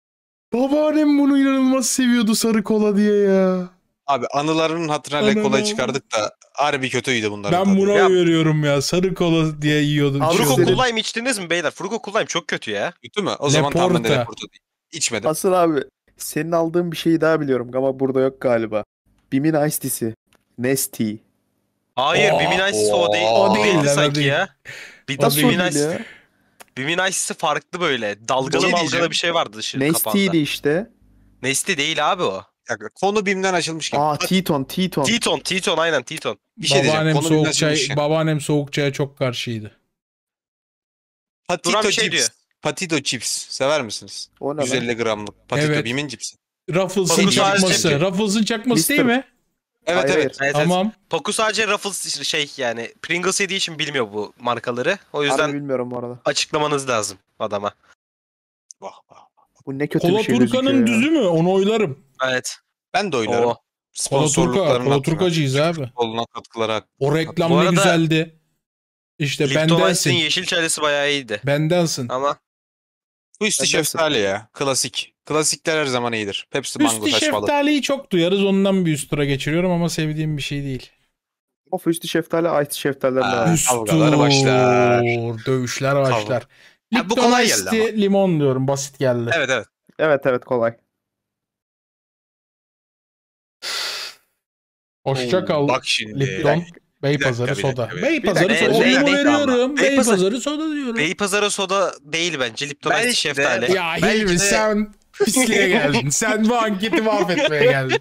C: [laughs]
A: Babaannem bunu inanılmaz seviyordu sarı kola diye ya.
B: Abi anılarının hatırına ne kolay çıkardık da harbi kötüydü bunlar. Ben buna ya.
A: veriyorum ya. Sarı kola diye yiyordum. Fruko Cool
B: Lime içtiniz mi beyler? Fruko Cool Lime çok kötü ya. Kötü mü? O zaman tam ben de Leporta İçmedim. Asıl abi senin aldığın bir şeyi daha biliyorum ama burada yok galiba. Bimin Ice Tea'si. Nesti. Hayır oh, Bimin Ice oh, o değil. O değil sanki ya.
C: Bir de Bimin Ice.
B: Bimin Ice'si farklı böyle. Dalgalı şey malgalı bir şey vardı dışı Nesti'ydi işte. Nesti değil abi o. Konu BİM'den açılmış gibi. Aa Titon, Titon. Titon, Titon aynen Titon. Bir şey babaannem diyeceğim. Konu soğuk çay, şey.
A: babaannem soğuk çaya çok karşıydı.
B: Patito şey chips. diyor. Patito chips. Sever misiniz? 150 lan? gramlık patito evet. BİM'in cipsi.
A: Ruffles'ın çakması. Ruffles'ın çakması değil mi? Evet hayır, evet. Hayır. Tamam.
B: Evet. sadece Ruffles şey yani Pringles yediği için bilmiyor bu markaları. O yüzden Harbi bilmiyorum bu arada. Açıklamanız lazım adama. Vah vah. Bu ne kötü Kola bir şey. Kola Turkan'ın düzü mü? Onu oylarım. Evet. Ben de oynarım. O. Sponsorluklarına. Koloturkacıyız abi. O reklam ne güzeldi. İşte Lipton bendensin. yeşil çaylısı bayağı iyiydi. Bendensin. Ama Üstü şeftali ya. Klasik. Klasikler her zaman iyidir. Pepsi üstü mango şeftaliyi taşmalı.
A: şeftaliyi çok duyarız. Ondan bir üst tura geçiriyorum ama sevdiğim bir şey değil.
B: Of üstü şeftali ait şeftaller daha. Üstü. başlar.
A: Dövüşler başlar. Kavga. Lipton bu kolay geldi ama. limon diyorum. Basit geldi. Evet
B: evet. Evet evet kolay.
A: Hoşça kal. Bak şimdi. Lipton. Beypazarı soda. Beypazarı soda. Oyumu veriyorum. Beypazarı soda diyorum. Beypazarı
B: soda değil bence. Lipton ben Ice şeftali. Ya Hilmi sen
A: pisliğe geldin. Sen bu anketi mahvetmeye geldin.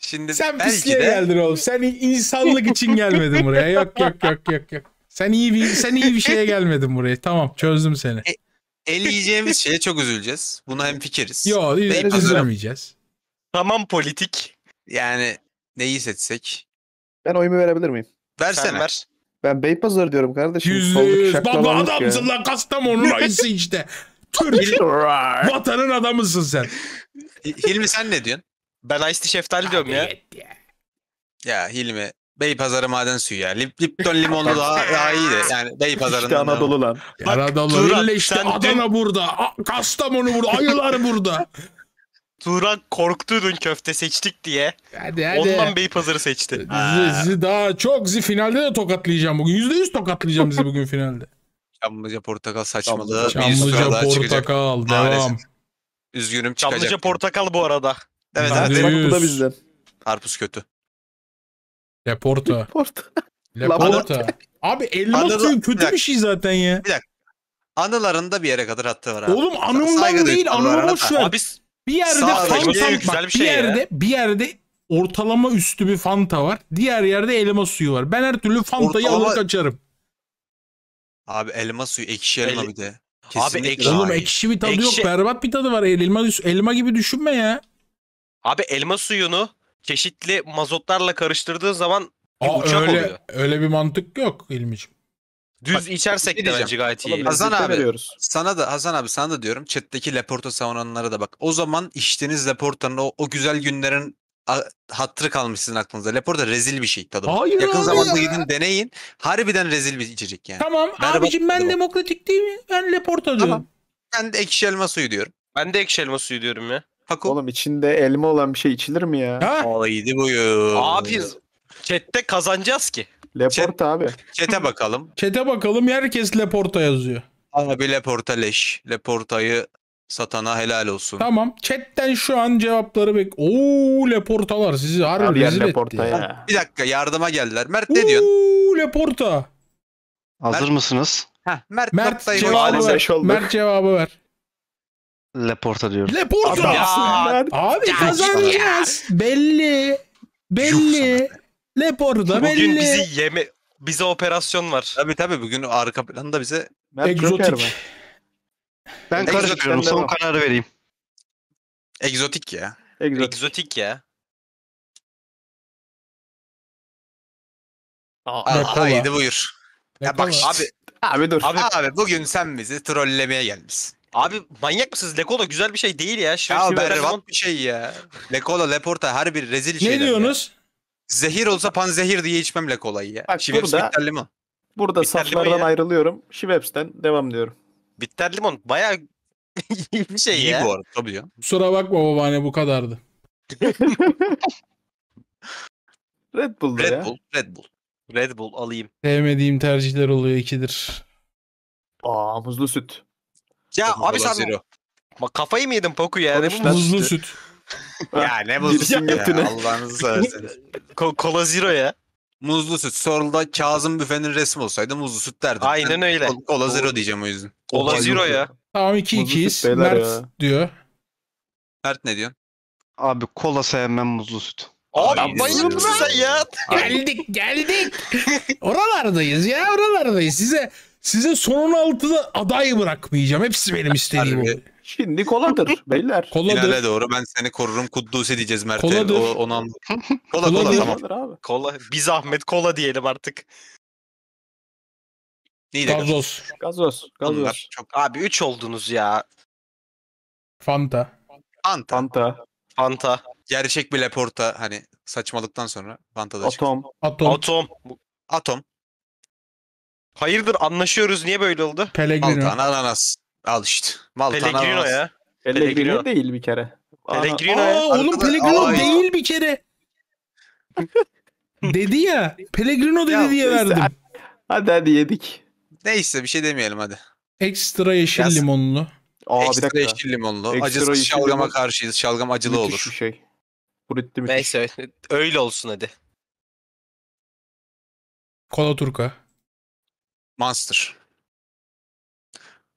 A: Şimdi sen pisliğe de... geldin oğlum. Sen insanlık için gelmedin buraya. Yok yok yok yok yok. Sen iyi bir sen iyi bir şeye gelmedin buraya. Tamam çözdüm seni. E,
B: el şeye çok üzüleceğiz. Buna hem fikiriz. Yok üzülemeyeceğiz. Tamam politik. Yani Neyi seçsek? Ben oyumu verebilir miyim? Versene. Sen ver. Ben Beypazarı diyorum kardeşim. Yüzde Baba adamsın ya. lan
A: Kastamonu'nun [laughs] ayısı işte. Türk vatanın adamısın
B: sen. Hilmi sen ne diyorsun? Ben Ice Şeftali diyorum ya. ya. Ya Hilmi pazarı maden suyu ya. Lip, Lipton limonu daha, daha iyi de. Yani Beypazarı'ndan. İşte Anadolu lan. Bak, Anadolu Turan, işte Adana
A: dün... burada. Kastamonu burada. Ayılar burada.
B: [laughs] Turan korktu dün köfte seçtik diye. Hadi hadi. Ondan Beypazarı seçti. Sizi
A: daha çok zi finalde de tokatlayacağım bugün. Yüzde yüz tokatlayacağım sizi bugün finalde.
B: Çamlıca portakal saçmalığı. Çamlıca portakal devam. Üzgünüm çıkacak. Çamlıca portakal bu arada. Evet evet. bu da bizden. Karpuz kötü.
A: Leporta. Leporta. [laughs] Leporta. Abi elma Anıl... suyu kötü bir, bir şey
B: zaten ya. Bir dakika. Anılarında bir yere kadar hattı var abi. Oğlum anımdan değil anımı boş ver. Abi
A: bir yerde Sağ Fanta bak, bir, şey bir yerde ya. bir yerde ortalama üstü bir Fanta var. Diğer yerde elma suyu var. Ben her türlü Fanta'yı ortalama... alır kaçarım.
B: Abi elma suyu ekşi elma El... bir de. Kesinlikle abi ekşi. Oğlum ekşi bir tadı ekşi... yok. Berbat
A: bir tadı var. Elma elma gibi düşünme ya.
B: Abi elma suyunu çeşitli mazotlarla karıştırdığı zaman Aa, öyle, oluyor.
A: Öyle bir mantık yok İlmi'ciğim.
B: Düz Bak, şey içersek de bence gayet iyi. Hazan abi sana da Hazan abi sana da diyorum chat'teki Laporta savunanlara da bak. O zaman içtiğiniz Laporta'nın o, o güzel günlerin a, hattırı kalmış sizin aklınıza. Laporta rezil bir şey tadı. Hayır Yakın abi zamanda ya. gidin deneyin. Harbiden rezil bir içecek yani. Tamam Berbat abicim ben tadı. demokratik değil mi? Ben Laporta diyorum. Tamam. Ben de ekşi elma suyu diyorum. Ben de ekşi elma suyu diyorum ya. Hako. Oğlum içinde elma olan bir şey içilir mi ya? Ha? Olaydı buyur. Abi Chat'te kazanacağız ki. Laporta abi. Chat'e bakalım. Çete [laughs] bakalım herkes leporta yazıyor. Abi leporta leş. leportayı satana helal olsun.
A: Tamam. Chatten şu an cevapları bek. Oo leportalar sizi harbi Abi rezil etti. ya.
B: Bir dakika yardıma geldiler. Mert ne diyorsun?
A: Oo leporta.
B: Hazır Mert- mısınız?
A: Heh, Mert, Mert cevabı ver. Mert
D: cevabı ver. Leporta diyorum. Leporta. Adamsın Abi kazanacağız.
A: Belli. Belli. Leporu da belli. Bugün bizi
B: yeme bize operasyon var. tabi tabi bugün arka planda
C: bize Mert Egzotik. Ben Egzotik Son kararı vereyim. Egzotik ya. Egzotik, Egzotik ya. Aa, haydi buyur. Ya bak abi abi dur. Abi, abi
B: bugün sen bizi trollemeye gelmişsin. Abi manyak mısınız? Lekola güzel bir şey değil ya. şu ya berbat zaman... bir şey ya. Lekola, Leporta her bir rezil şey. Ne diyorsunuz? Ya. Zehir olsa panzehir diye içmemle kolay ya. Bak Şiveps burada, bitterli mi? Burada bitterli saflardan ayrılıyorum. Şiveps'ten devam diyorum. Bitter limon Baya [laughs] iyi bir şey İyi ya. bu arada tabii ya.
A: Kusura bakma babaanne bu kadardı. [laughs]
B: Red Bull'da Red ya. Bull, Red Bull. Red Bull alayım.
A: Sevmediğim tercihler oluyor ikidir.
B: Aa muzlu süt. Ya Muzlu abi sen Zero. kafayı mı yedin Poku ya? Konuşlar. Muzlu süt. [laughs] ya ne bozusun ya. Allah'ınızı severseniz. [laughs] Ko- Kola Zero ya. Muzlu süt. Soruda Kazım Büfe'nin resmi olsaydı muzlu süt derdim. Aynen Ben öyle. Kol- Kola Zero diyeceğim o yüzden. Kola Zero ya. Tamam iki Muzlu
A: Mert ya. diyor.
B: Mert ne diyor?
D: Abi kola sevmem muzlu süt.
B: Abi Aynen bayılır ya?
A: Geldik geldik. oralardayız ya oralardayız. Size size son 16'da aday bırakmayacağım. Hepsi benim istediğim. Harbi. Şimdi koladır [laughs] beyler.
C: Koladır. Finale
B: doğru ben seni korurum Kuddusi diyeceğiz Mert'e. Koladır. O, onu anla- [laughs] kola, kola, kola, tamam. Abi. Kola, biz Ahmet kola diyelim artık.
C: Neydi? Gazoz.
B: Gazoz. Gazoz. Bunlar çok... Abi 3 oldunuz ya. Fanta. Fanta. Fanta. Fanta. Gerçek bir leporta hani saçmalıktan sonra Fanta da Atom. Çıktı. Atom. Atom. Atom. Hayırdır anlaşıyoruz niye böyle oldu? Pellegrino. Altan ananas. Al işte. Maltan Pellegrino ya. Pellegrino, değil bir kere. Pellegrino. Aa, aa onun Pellegrino
C: değil
A: bir kere.
B: [laughs] dedi ya. Pellegrino dedi ya, diye neyse, verdim. Hadi hadi yedik. Neyse bir şey demeyelim hadi.
A: Ekstra yeşil Yaz. limonlu.
B: Aa, Ekstra bir yeşil limonlu. Ekstra Acısı yeşil şalgama limon. karşıyız. Şalgam acılı müthiş olur. Bir şey. Brutti müthiş. Neyse öyle olsun hadi.
C: Kola Turka.
B: Monster.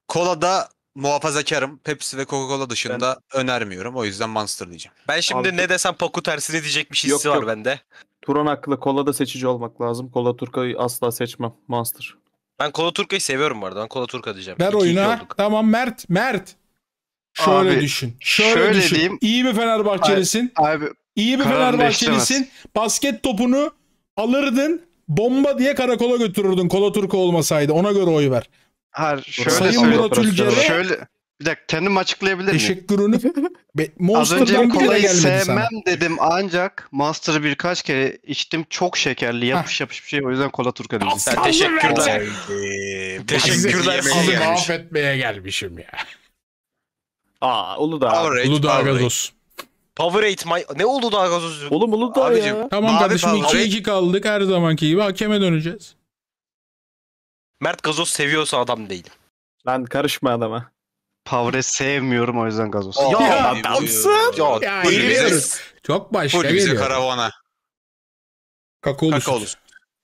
B: Kola da muhafazakarım. Pepsi ve Coca-Cola dışında önermiyorum. O yüzden Monster diyeceğim. Ben şimdi Abi- ne desem Paku tersini diyecek bir hissi Yok, var bende. Turan haklı. Kola da seçici olmak lazım. Kola Turka'yı asla seçmem. Monster. Ben Kola Turka'yı seviyorum bu arada. Ben Kola Turka diyeceğim. Ver İki- oyuna.
A: Tamam Mert. Mert. Şöyle Abi, düşün. Şöyle, şöyle düşün. diyeyim. İyi bir Fenerbahçelisin.
B: Abi
D: İyi bir Kararını Fenerbahçelisin.
A: Basket topunu alırdın. Bomba diye karakola götürürdün. Kola Turka olmasaydı. Ona göre oy ver. Her şöyle Sayın söyle, Murat Ülger'e şöyle bir dakika kendim açıklayabilir miyim? Teşekkürünü [laughs] Az önce kolayı sevmem sana.
D: dedim ancak Monster'ı birkaç kere içtim çok şekerli yapış yapış bir şey o yüzden Kola Turka dedim. Sen teşekkürler. teşekkürler. Sizi
A: mahvetmeye gelmişim ya. Aa Uludağ. Powerade,
B: Uludağ gazoz.
A: Powerade my... Ne Uludağ gazozu?
B: Oğlum Uludağ Abicim, ya. Tamam kardeşim 2-2
A: kaldık her zamanki gibi hakeme döneceğiz. Mert gazoz seviyorsa adam değilim.
D: Lan karışma adama. Pavre sevmiyorum o yüzden gazoz. Oh, ya, ya
B: adamsın. Ya, ya deliriz.
A: Çok başka Full geliyor. karavana. Kakaolu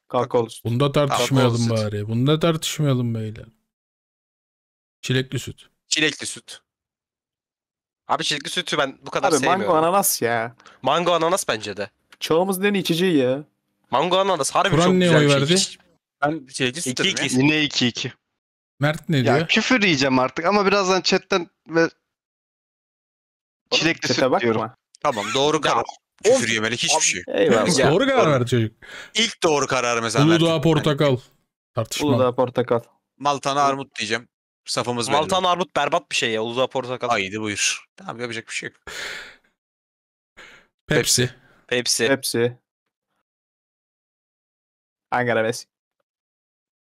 B: Kakaolu. süt. Bunda tartışmayalım Kakaolu
A: bari. Bunda tartışmayalım beyler. Çilekli süt.
B: Çilekli süt. Abi çilekli sütü ben bu kadar Abi, sevmiyorum. Abi mango ananas ya. Mango ananas bence de. Çoğumuz ne içeceği ya. Mango ananas harbi Kur'an çok güzel bir şey. Verdi? Hiç, ben şeyci sütledim 2 2 Yine 2-2. Mert
D: ne diyor? Ya küfür yiyeceğim artık ama birazdan chatten ve
B: çilekli süt bakma. diyorum. Tamam doğru karar. Küfür yemelik hiçbir şey. Eyvallah. Ya, doğru karar verdi çocuk. İlk doğru kararı mesela verdim. Uludağ portakal. Tartışma. Uludağ portakal. Maltana armut diyeceğim. Safımız belli. Maltan armut berbat bir şey ya. Uludağ portakal. Haydi buyur. Tamam yapacak bir
C: şey yok. Pepsi. Pepsi. Pepsi. Ankara Messi.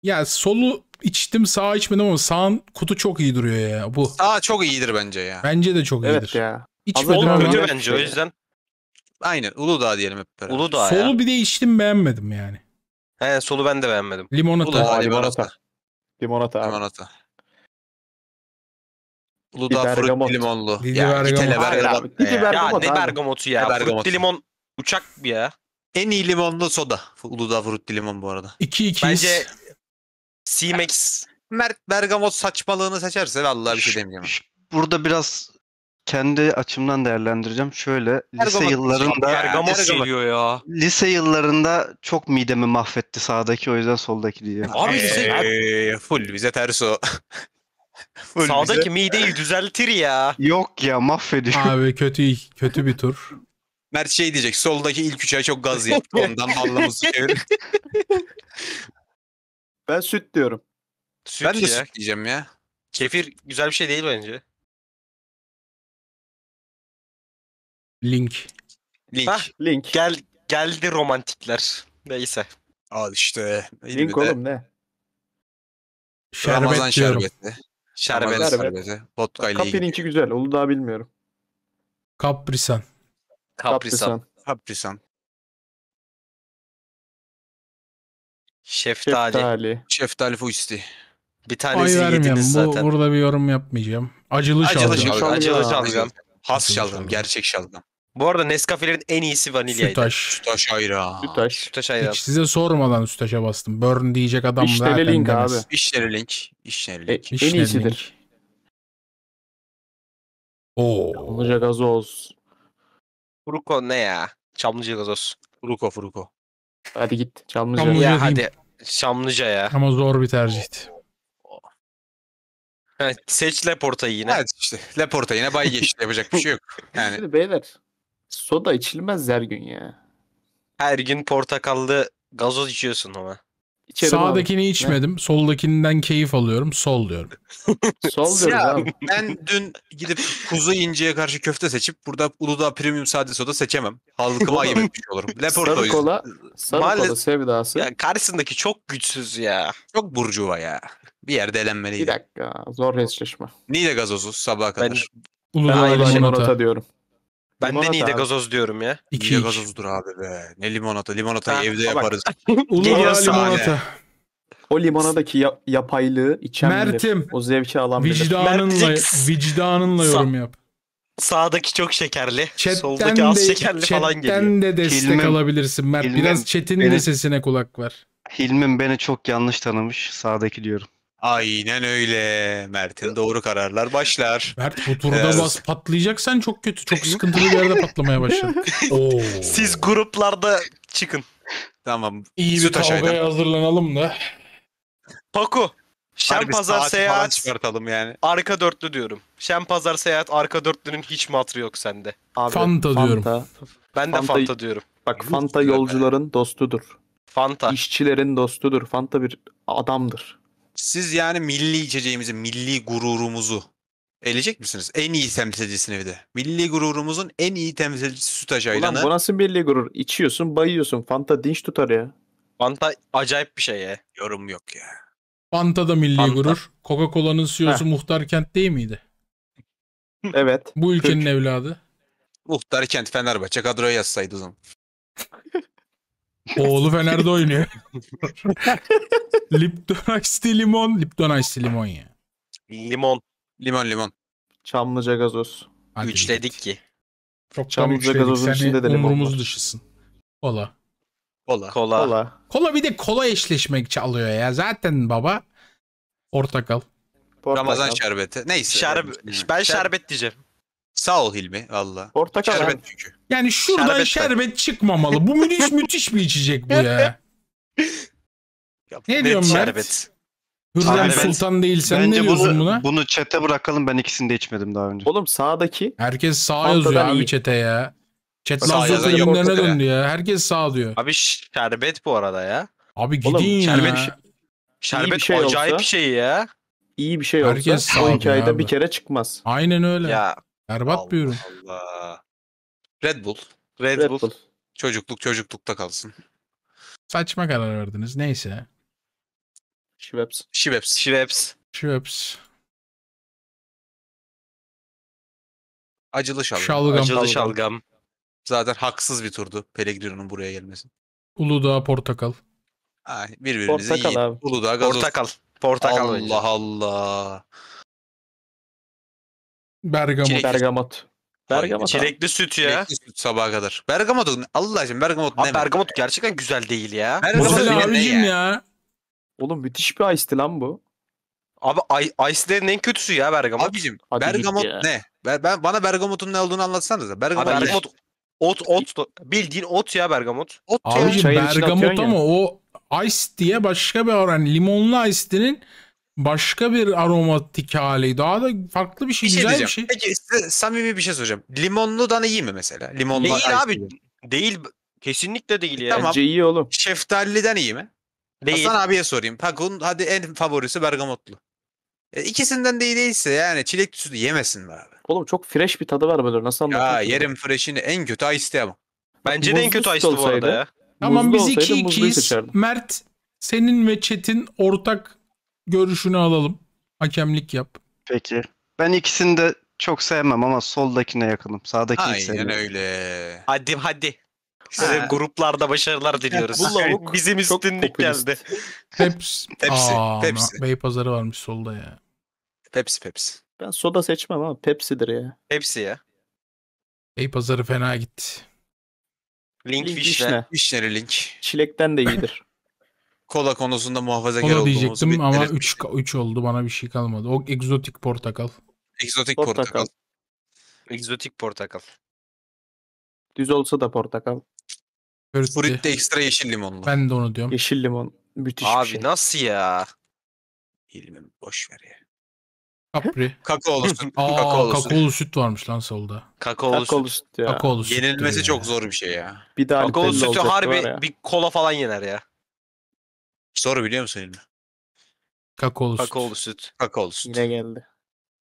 C: Ya solu içtim sağ
A: içmedim ama sağın kutu çok iyi duruyor ya bu.
B: Sağ çok iyidir bence ya.
A: Bence de çok evet iyidir. ya. İçmedim ama. kötü bence o yüzden.
B: Aynen Uludağ diyelim hep beraber. Uludağ Solu ya.
A: bir de içtim beğenmedim yani.
B: He solu ben de beğenmedim. Limonata. Uludağ, limonata. Limonata. Limonata. Uludağ frutti limonlu. Didi ya bergamot. İtele bergamot. Didi bergamot. Ya ne bergamotu ya. Bergamot. limon uçak ya. En iyi limonlu soda. Uludağ frutti limon bu arada. 2 2 Bence C-Max Mert Bergamo saçmalığını seçerse vallahi bir şey demeyeceğim.
D: Burada biraz kendi açımdan değerlendireceğim. Şöyle lise Bergamot- yıllarında Bergamot geliyor ya. lise yıllarında çok midemi mahvetti sağdaki o yüzden soldaki diye. Abi
C: bize Eee,
B: şey, full bize ters o. [laughs] full bize. sağdaki mideyi düzeltir ya. Yok ya mahvediyor.
A: Abi kötü kötü bir tur.
B: Mert şey diyecek soldaki ilk üç çok gaz yaptı. [laughs] ondan ballımızı çevir. Ben süt diyorum. Süt ben de ya. süt
C: diyeceğim ya. Kefir güzel bir şey değil bence. Link. Link. Hah, Link. Gel geldi romantikler.
B: Neyse. Al işte. Link oğlum ne? Şerbet Ramazan diyorum. şerbeti. Şerbet Ramazan şerbeti. Vodka ile Kapirinki güzel. Onu daha bilmiyorum.
C: Kaprisan.
B: Kaprisan.
C: Kaprisan. Şeftali. Şeftali. Şeftali fuisti. Bir
A: tanesini Oy vermiyorum. Bu, burada bir yorum yapmayacağım. Acılı, Acılı şalgam. şalgam. Acılı şalgam.
B: Has Acılı şalgam. şalgam. Gerçek şalgam. Bu arada Nescafe'lerin en iyisi vanilyaydı. Sütaş. Sütaş ayra, Sütaş. Sütaş ayra. Hiç
A: size sormadan sütaşa bastım. Burn diyecek adam İşleri zaten link demez. abi.
B: İşleri link. İşleri e, link. E, en iyisidir.
C: Oo. Olacak gazoz.
B: olsun. ne ya? Çamlıca gazoz. Furuko Furuko. Hadi git Çamlıca. Çamlıca Ya hadi Şamlıca ya.
A: Ama zor bir tercihti.
B: Evet. Seç Leporta'yı yine. Evet işte Laporta yine bay geçti yapacak bir şey yok. Yani Şimdi beyler soda içilmez her gün ya. Her gün portakallı gazoz içiyorsun ama.
A: İçerim Sağdakini abi. içmedim. Ne? Soldakinden keyif alıyorum. Sol diyorum. [laughs]
B: Sol diyorum abi. Ben dün gidip kuzu inciye karşı köfte seçip burada Uludağ Premium Sade Soda seçemem. Halkıma ayıp etmiş olurum. [laughs] Leporto sarı kola, sarı Maalesef, kola sevdası. Ya karşısındaki çok güçsüz ya. Çok burcuva ya. Bir yerde elenmeliydi. Bir dakika. Zor eşleşme. Niye gazozu sabaha kadar?
C: Ben, Uludağ ben aynı şey,
B: diyorum. Ben Limonata de niye de gazoz diyorum ya. İki Niye gazozdur abi be. Ne limonata. Limonatayı Ha, evde bak. yaparız. [laughs] Uludağ Geliyor limonata. O limonadaki ya- yapaylığı içen Mert'im. O zevki alan Vicdanınla,
A: vicdanınla yorum yap.
B: Sağdaki çok şekerli. Chatten soldaki az de, şekerli falan geliyor. chatten de destek
A: Hilmi- alabilirsin Mert. Hilmi- Biraz chat'in de Benim- sesine kulak ver.
D: Hilmim beni çok yanlış tanımış. Sağdaki diyorum. Aynen
B: öyle. Mert'in doğru kararlar başlar.
A: Mert bu turda evet. bas patlayacaksan çok kötü. Çok sıkıntılı bir yerde patlamaya başladı. [laughs] Siz gruplarda çıkın.
B: Tamam. İyi bir kavgaya
A: hazırlanalım da.
B: Paku. Şen pazar seyahat çıkartalım yani. Arka dörtlü diyorum. Şen pazar seyahat arka dörtlünün hiç matrı yok sende. Abi, Fanta, Fanta diyorum. Ben de Fanta, Fanta diyorum. Bak Fanta yolcuların dostudur. Fanta. İşçilerin dostudur. Fanta bir adamdır. Siz yani milli içeceğimizi, milli gururumuzu eleyecek misiniz? En iyi temsilcisini bir de. Milli gururumuzun en iyi temsilcisi sütaş ayranı. Ulan bu nasıl milli gurur? İçiyorsun, bayıyorsun. Fanta dinç tutar ya. Fanta acayip bir şey ya. Yorum yok ya.
A: Fanta da milli Fanta. gurur. Coca-Cola'nın CEO'su Muhtar Kent değil miydi? evet. Bu ülkenin Türk. evladı.
B: Muhtar Kent Fenerbahçe kadroya yazsaydı o zaman. [laughs]
A: Oğlu Fener'de oynuyor. Lipton Ice limon. Lipton Ice limon ya.
B: Limon. Limon limon. Çamlıca gazoz. Hadi Üçledik git. ki.
A: Çok Çamlıca gazozun içinde de limon Umurumuz var. dışısın. Kola.
B: Kola. Kola. Kola.
A: Kola bir de kola eşleşmek çalıyor ya. Zaten baba portakal.
B: portakal. Ramazan şerbeti. Neyse. Şerb ben şerbet diyeceğim. Sağ ol Hilmi valla.
A: Portakal. Şerbet çünkü. Yani şuradan şerbet, şerbet çıkmamalı. Bu müthiş müthiş bir içecek bu ya. [laughs] ne diyorum Mert? Şerbet. Hürrem Sultan değil Bence ne diyorsun bunu, buna?
D: Bunu çete bırakalım ben ikisini de içmedim daha önce.
A: Oğlum sağdaki. Herkes sağ yazıyor abi çete ya. Chat Lazlota günlerine döndü ya. Herkes sağ diyor. Abi şerbet
B: bu arada ya. Abi gidin Oğlum, ya. Şerbet,
A: şerbet bir şey acayip olsa, bir
B: şey ya. İyi bir şey olsa Herkes sağ o hikayede abi. bir kere çıkmaz. Aynen öyle. Ya
A: Berbat Allah bir ürün.
B: Allah. Red Bull. Red, Red Bull. Bull. Çocukluk çocuklukta kalsın.
C: Saçma karar verdiniz. Neyse. Şiveps. Şiveps. Şiveps. Şiveps. Acılı şalgam. şalgam. Acılı şalgam. Zaten haksız bir turdu Pellegrino'nun buraya gelmesi. Uludağ
A: portakal.
B: Ay, birbirinizi portakal yiyin. Abi. Uludağ gazoz. Portakal. Portakal. Allah bence. Allah.
A: Bergamot. Bergamot. Bergamot. Çilekli
B: süt ya. Çilekli süt sabaha kadar. Bergamot Allah aşkına bergamot ne? bergamot gerçekten güzel değil ya. Bergamot Muzlu ne abicim ya? ya. Oğlum müthiş bir ice lan bu. Abi ay, ice'lerin en kötüsü ya bergamot. Abicim Hadi bergamot ne? Ben, ben- bana bergamotun ne olduğunu anlatsanıza. Bergamot, ne? bergamot ot ot bildiğin ot ya bergamot. Ot Abicim çayın bergamot atıyorsun ama
A: o ice diye başka bir oran. Limonlu ice başka bir aromatik hali. Daha da farklı bir şey, bir şey güzel diyeceğim. bir şey.
B: Peki size samimi bir şey soracağım. Limonlu Limonludan iyi mi mesela? Limonlu değil abi. Değil. Kesinlikle değil ya. Tamam. Bence iyi oğlum. Şeftali'den iyi mi? Değil. Hasan abiye sorayım. Pakun hadi en favorisi bergamotlu. E, ikisinden de iyi değilse yani çilek sütü yemesin be abi. Oğlum çok fresh bir tadı var böyle. Nasıl anlatayım? Ya yerim fresh'ini en kötü ice ama. Bence de en kötü ice bu arada ya. Tamam biz iki
A: ikiyiz. Mert senin ve Çetin ortak görüşünü alalım. Hakemlik yap.
D: Peki. Ben ikisini de çok sevmem ama soldakine yakınım. Sağdakini
A: Aynen sevmem.
B: öyle. Hadi hadi. Size Ha. gruplarda başarılar diliyoruz. Bu lavuk [laughs] bizim çok üstünlük geldi.
A: [laughs] Pepsi. Pepsi, Aa, Pepsi. Bey pazarı varmış solda ya.
B: Pepsi Pepsi.
A: Ben soda seçmem ama Pepsi'dir ya. Pepsi ya. Bey pazarı fena gitti.
B: Link Link vişne. vişne. link. Çilekten de iyidir kola konusunda muhafazakar Onu olduğumuzu diyecektim ama
A: 3 3 oldu bana bir şey kalmadı. O egzotik portakal.
B: Egzotik portakal. portakal. Egzotik portakal. Düz olsa da portakal. Fruit ekstra yeşil limonlu.
A: Ben de onu diyorum. Yeşil limon. Müthiş
B: Abi bir şey. nasıl ya? İlmim boş ver ya.
A: Capri. [laughs] Kakaolu süt. Aa, kakaolu, kakaolu süt. süt varmış lan solda. Kakaolu, kakaolu süt. süt ya. Kakaolu süt. Yenilmesi ya. çok
B: zor bir şey ya. Bir daha kakaolu sütü harbi bir kola falan yener ya. Soru biliyor musun yine? Kakaolu süt. Kakaolu süt. Kakaolu süt. Yine geldi.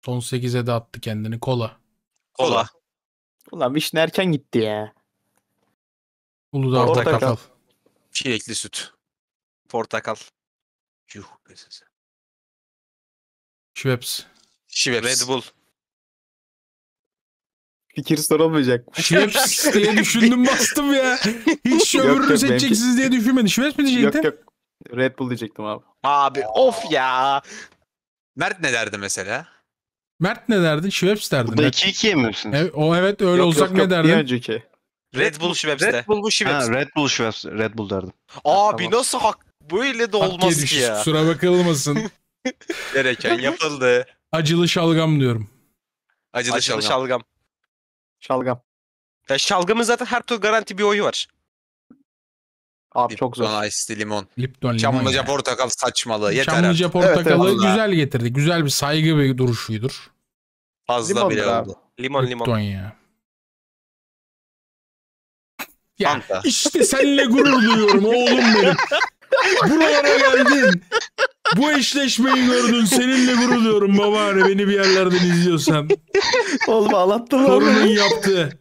A: Son 8'e de attı kendini. Kola.
B: Kola. Ulan vişne erken gitti ya.
C: Uludağ Portakal. portakal. Çilekli süt. Portakal. Yuh be size. Schweppes. Şiveps. Red Bull. Fikir
B: sorulmayacak. Schweppes
C: [laughs] diye düşündüm bastım ya. Hiç Yok, yok, ömrünü benimki- seçeceksiniz diye düşünmedim.
A: Schweppes mi diyecektin? yok yok. Red Bull
B: diyecektim abi. Abi of ya. Mert ne derdi mesela?
A: Mert ne derdin? Schweppes derdin. Burada 2-2 yemiyorsunuz. Evet, o evet öyle yok, olsak yok, yok, ne derdin? Bir
B: önceki.
D: Red Bull Schweppes'te. Red Bull bu
B: Schweppes. Red Bull Schweppes. Red Bull derdim. Abi tamam. nasıl hak böyle de olmaz ki ya. Kusura
A: bakılmasın. [laughs] Gereken
B: yapıldı.
A: Acılı şalgam diyorum.
B: Acılı, Acılı şalgam. şalgam. Şalgam. Ya şalgamın zaten her türlü garanti bir oyu var. Abi Lipton çok zor. Ice limon. Lipton Çamlıca limon yani. portakal saçmalığı. Yeter Çamlıca artık. portakalı evet, evet. güzel
A: getirdi. Güzel bir saygı bir duruşuydur. Fazla limon bile oldu.
C: Limon limon. Lipton ya. Ya Fanta. işte seninle gurur duyuyorum oğlum benim. Buralara geldin. Bu eşleşmeyi gördün. Seninle
A: gurur duyuyorum babaanne beni bir yerlerden izliyorsan. Oğlum ağlattın. Torunun yaptı.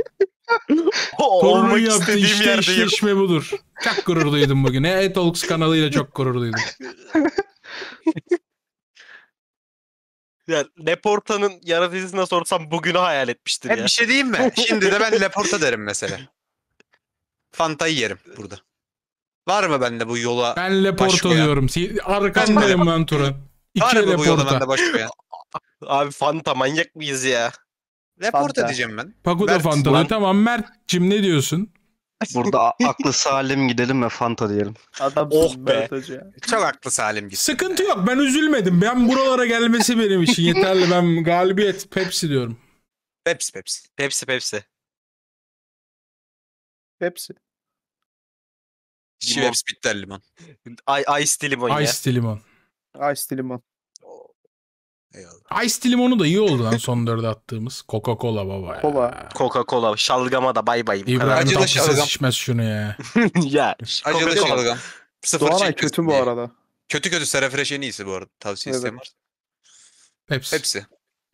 C: [laughs] Torunun yaptığı işte yerdeyim.
A: budur. Çok gurur duydum bugün. E-Talks kanalıyla çok gurur duydum. [laughs]
B: Ya Leporta'nın yaratıcısına sorsam bugünü hayal etmiştir e, ya. Bir şey diyeyim mi? Şimdi de ben Leporta derim mesela. Fanta'yı yerim burada. Var mı bende bu yola Ben Leporta diyorum.
A: Arkandayım ben Turan. İki Var mı bu yola Leporta. bende başka
B: Abi Fanta manyak mıyız ya? Report Fanta. edeceğim ben.
A: Paco Mert,
D: Fanta diyor. lan. Tamam Mert'cim ne diyorsun? Burada [laughs] aklı salim gidelim ve Fanta diyelim. Adam Oh be.
B: Çok aklı Salim
D: gitsin.
A: Sıkıntı yok ben üzülmedim. Ben buralara gelmesi
C: benim için yeterli. Ben galibiyet Pepsi diyorum. Pepsi Pepsi. Pepsi Pepsi. Hepsi. Şişi Limon. Pepsi bitter limon. Ay, ice de limon ya. Ice limon. Ice limon.
A: Eyvallah. Ice limonu da iyi oldu lan son dörde attığımız. Coca-Cola baba
B: ya. Cola. Coca-Cola. Şalgama da bay bay. İbrahim Acılı Tatlıses şalgam.
A: içmez şunu ya. [laughs] ya.
B: Acılı coca şalgam.
A: Sıfır Doğanay çekmesi kötü bu arada.
B: Kötü kötü Serafreş en iyisi bu arada. Tavsiye Evet. istemem. Pepsi. Hepsi.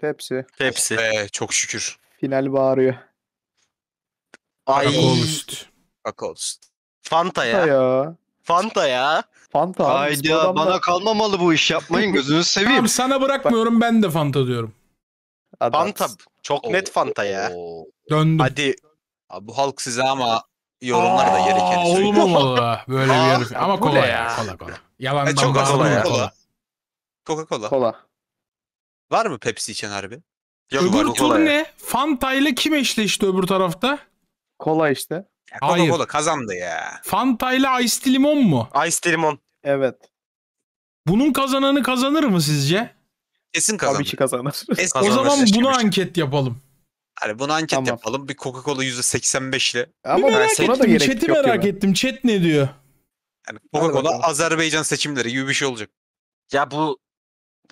B: Pepsi. Hepsi. Ee, oh çok şükür. Final bağırıyor. Ay. Kakao üst. Kakao olsun. Fanta Ya.
D: Fanta ya. Fanta abi. Haydi ya, bana kalmamalı bu iş yapmayın gözünü [laughs] seveyim. Tamam sana bırakmıyorum
A: ben de Fanta diyorum. Adam. Fanta çok net Fanta ya. Oo. Döndüm.
B: Hadi abi, bu halk size ama yorumlar da gereken Olmamalı
A: böyle bir yarış. Ama kola ya. Kola kola. Yalandan e, çok kola ya. Kola. Coca-Cola. Kola. Var mı
B: Pepsi içen harbi? Yok, öbür tur ne?
A: Fanta ile kim eşleşti öbür tarafta? Kola işte. Ya Coca Hayır. Cola kazandı ya. Fanta ile Ice Limon mu? Ice Limon. Evet. Bunun kazananı kazanır mı sizce?
B: Kesin kazanır. Tabii ki kazanır. Kesin o zaman seçim. bunu anket yapalım. Hani bunu anket Tamam. yapalım. Bir Coca-Cola %85 ile. Ama Bir merak buna ettim. gerek Chat'i merak gibi.
A: ettim. Chat ne diyor?
B: Yani Coca-Cola Azerbaycan seçimleri gibi bir şey olacak. Ya bu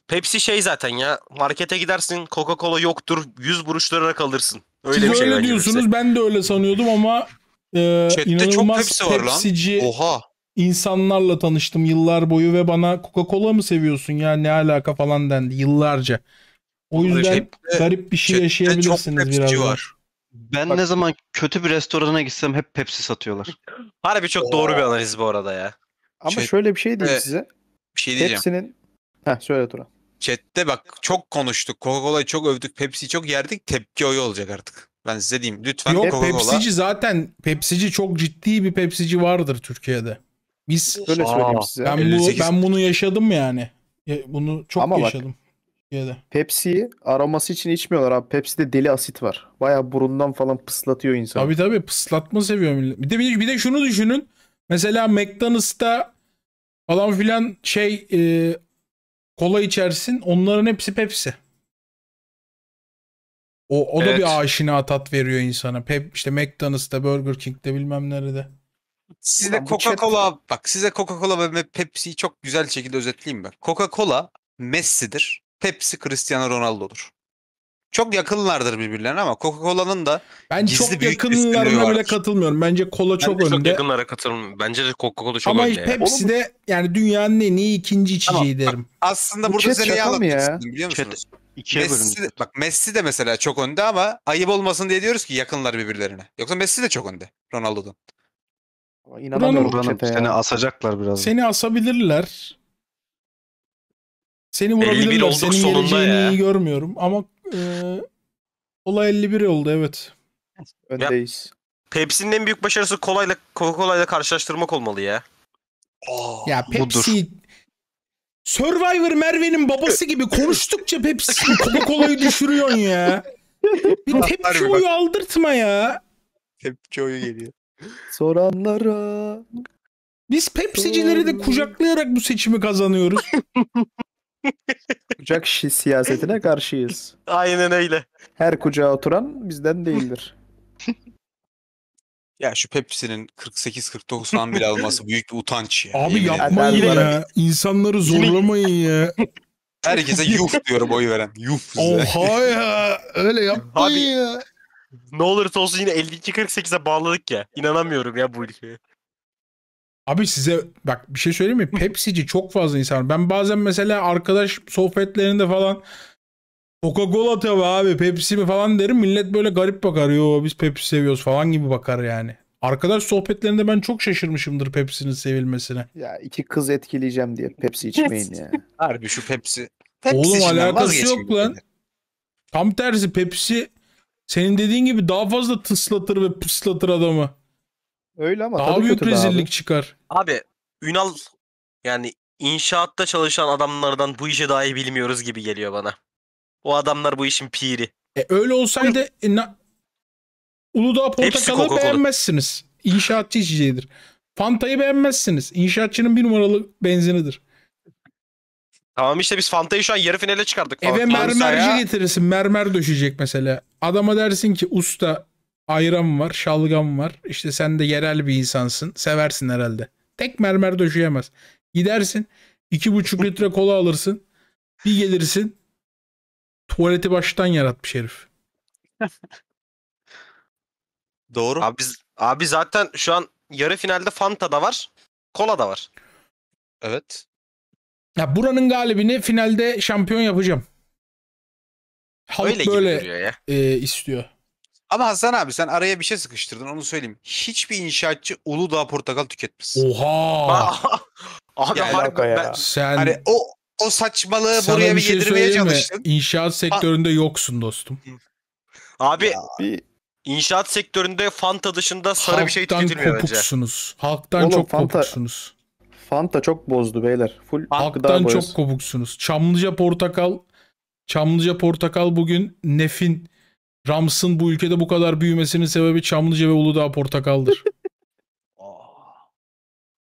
B: Pepsi şey zaten ya. Markete gidersin Coca-Cola yoktur. 100 buruşlara kalırsın. Öyle Siz bir şey öyle bence birisi.
A: diyorsunuz. Ben de öyle sanıyordum ama e, Chat'te inanılmaz çok var tepsici lan. Oha. insanlarla tanıştım yıllar boyu ve bana Coca-Cola mı seviyorsun ya ne alaka falan dendi yıllarca. O yüzden Chat'te, garip bir şey yaşayabilirsiniz biraz. Var. Ben
D: Bak. ne zaman kötü bir restorana gitsem hep Pepsi satıyorlar.
B: [laughs] Harbi çok doğru bir analiz bu arada ya. Ama Chat- şöyle bir şey diyeyim Evet. size. Bir şey diyeceğim. Hepsinin... Heh söyle Turan. Chat'te bak çok konuştuk. Coca-Cola'yı çok övdük. Pepsi'yi çok yerdik. Tepki oyu olacak artık. Ben size diyeyim.
C: Lütfen Yok, Coca-Cola. Pepsici
A: zaten Pepsici çok ciddi bir Pepsici vardır Türkiye'de. Biz Öyle söyleyeyim size. Ben, bu, ben bunu yaşadım yani. E, bunu çok Ama yaşadım. Bak, Türkiye'de.
B: Pepsi'yi araması için içmiyorlar abi. Pepsi'de deli asit var. Baya burundan falan
A: pıslatıyor insan. Tabii tabii pıslatma seviyor millet. Bir de, bir, bir de şunu düşünün. Mesela McDonald's'ta falan filan şey e, kola içersin. Onların hepsi Pepsi. O, o evet. da bir aşina tat veriyor insana. Pep, işte McDonald's'ta, Burger King'de bilmem nerede.
B: Size Coca-Cola chat... bak size Coca-Cola ve Pepsi'yi çok güzel şekilde özetleyeyim ben. Coca-Cola Messi'dir. Pepsi Cristiano Ronaldo'dur. Çok yakınlardır birbirlerine ama Coca-Cola'nın da ben çok yakınlarına bile
A: katılmıyorum. Bence kola çok ben önde. Çok
B: yakınlara katılmıyorum. Bence de Coca-Cola çok ama önde. Ama Pepsi yani. de
A: yani dünyanın en iyi ikinci içeceği tamam. derim. Aslında Bu burada seni neyi anlatmak
B: biliyor musunuz? Chat İkiye Messi, bölündü. bak Messi de mesela çok önde ama ayıp olmasın diye diyoruz ki yakınlar birbirlerine. Yoksa Messi de çok önde Ronaldo'dan.
D: İnanamıyorum Buranın, Buranın, seni asacaklar biraz. Seni
A: asabilirler. Seni 51 vurabilirler. olduk Senin sonunda geleceğini ya. iyi görmüyorum. Ama e, olay 51 oldu evet.
B: Öndeyiz. Pepsi'nin en büyük başarısı kolayla Coca-Cola'yla karşılaştırmak olmalı ya.
A: Oo, Ya budur. Pepsi Survivor Merve'nin babası gibi konuştukça Pepsi'yi Coca-Cola'yı düşürüyorsun ya. Bir tepki oyu aldırtma
B: ya. Tepki oyu geliyor. Soranlara. Biz Pepsi'cileri de kucaklayarak bu seçimi kazanıyoruz. [laughs] Kucak siyasetine karşıyız. Aynen öyle. Her kucağa oturan bizden değildir. Ya şu Pepsi'nin 48-49 falan bile alması [laughs] büyük bir utanç
A: ya. Abi yapmayın ya. Adamlara- İnsanları zorlamayın ya. [laughs] Herkese yuf
B: diyorum oy veren. Yuh size. Oha ya. Öyle yapmayın ya. Ne olursa olsun yine 52-48'e bağladık ya. İnanamıyorum ya bu ülkeye.
A: Abi size bak bir şey söyleyeyim mi? Pepsi'ci çok fazla insan. Ben bazen mesela arkadaş sohbetlerinde falan Coca-Cola tabi abi Pepsi mi falan derim millet böyle garip bakar. Yo biz Pepsi seviyoruz falan gibi bakar yani. Arkadaş sohbetlerinde ben çok şaşırmışımdır Pepsi'nin sevilmesine.
B: Ya iki kız etkileyeceğim diye Pepsi içmeyin ya. [laughs]
A: Harbi şu Pepsi. Pepsi Oğlum alakası yok lan. Tam tersi Pepsi senin dediğin gibi daha fazla tıslatır ve pıslatır adamı. Öyle ama daha büyük rezillik abi. çıkar.
B: Abi Ünal yani inşaatta çalışan adamlardan bu işe dahi bilmiyoruz gibi geliyor bana. O adamlar bu işin piri. E, öyle olsaydı e, na...
A: Uludağ portakalı beğenmezsiniz. İnşaatçı içeceğidir. Fanta'yı beğenmezsiniz. İnşaatçının bir numaralı benzinidir.
B: Tamam işte biz Fanta'yı şu an yarı finale çıkardık.
A: Eve mermerci ya. getirirsin. Mermer döşecek mesela. Adama dersin ki usta ayran var, şalgam var. İşte sen de yerel bir insansın. Seversin herhalde. Tek mermer döşeyemez. Gidersin. iki buçuk litre kola alırsın. Bir gelirsin. Tuvaleti baştan yaratmış herif. [laughs]
B: Doğru. Abi, abi zaten şu an yarı finalde Fanta da var. Kola da
A: var. Evet. Ya buranın galibini finalde şampiyon yapacağım. Halk Öyle böyle gibi ya. E, istiyor. Ama Hasan abi sen
B: araya bir şey sıkıştırdın onu söyleyeyim. Hiçbir inşaatçı Uludağ portakal tüketmez. Oha. [laughs] abi yani, ben,
A: sen hani
B: o o saçmalığı
A: Sana buraya bir, şey yedirmeye mi? çalıştın. İnşaat sektöründe yoksun dostum.
B: Abi Bir inşaat sektöründe Fanta dışında sarı bir şey Halktan tüketilmiyor bence.
A: kopuksunuz. Halktan çok Fanta- kopuksunuz. Fanta çok bozdu beyler. Full Halktan çok kopuksunuz. Çamlıca Portakal Çamlıca Portakal bugün Nef'in Rams'ın bu ülkede bu kadar büyümesinin sebebi Çamlıca ve Uludağ Portakal'dır. [laughs]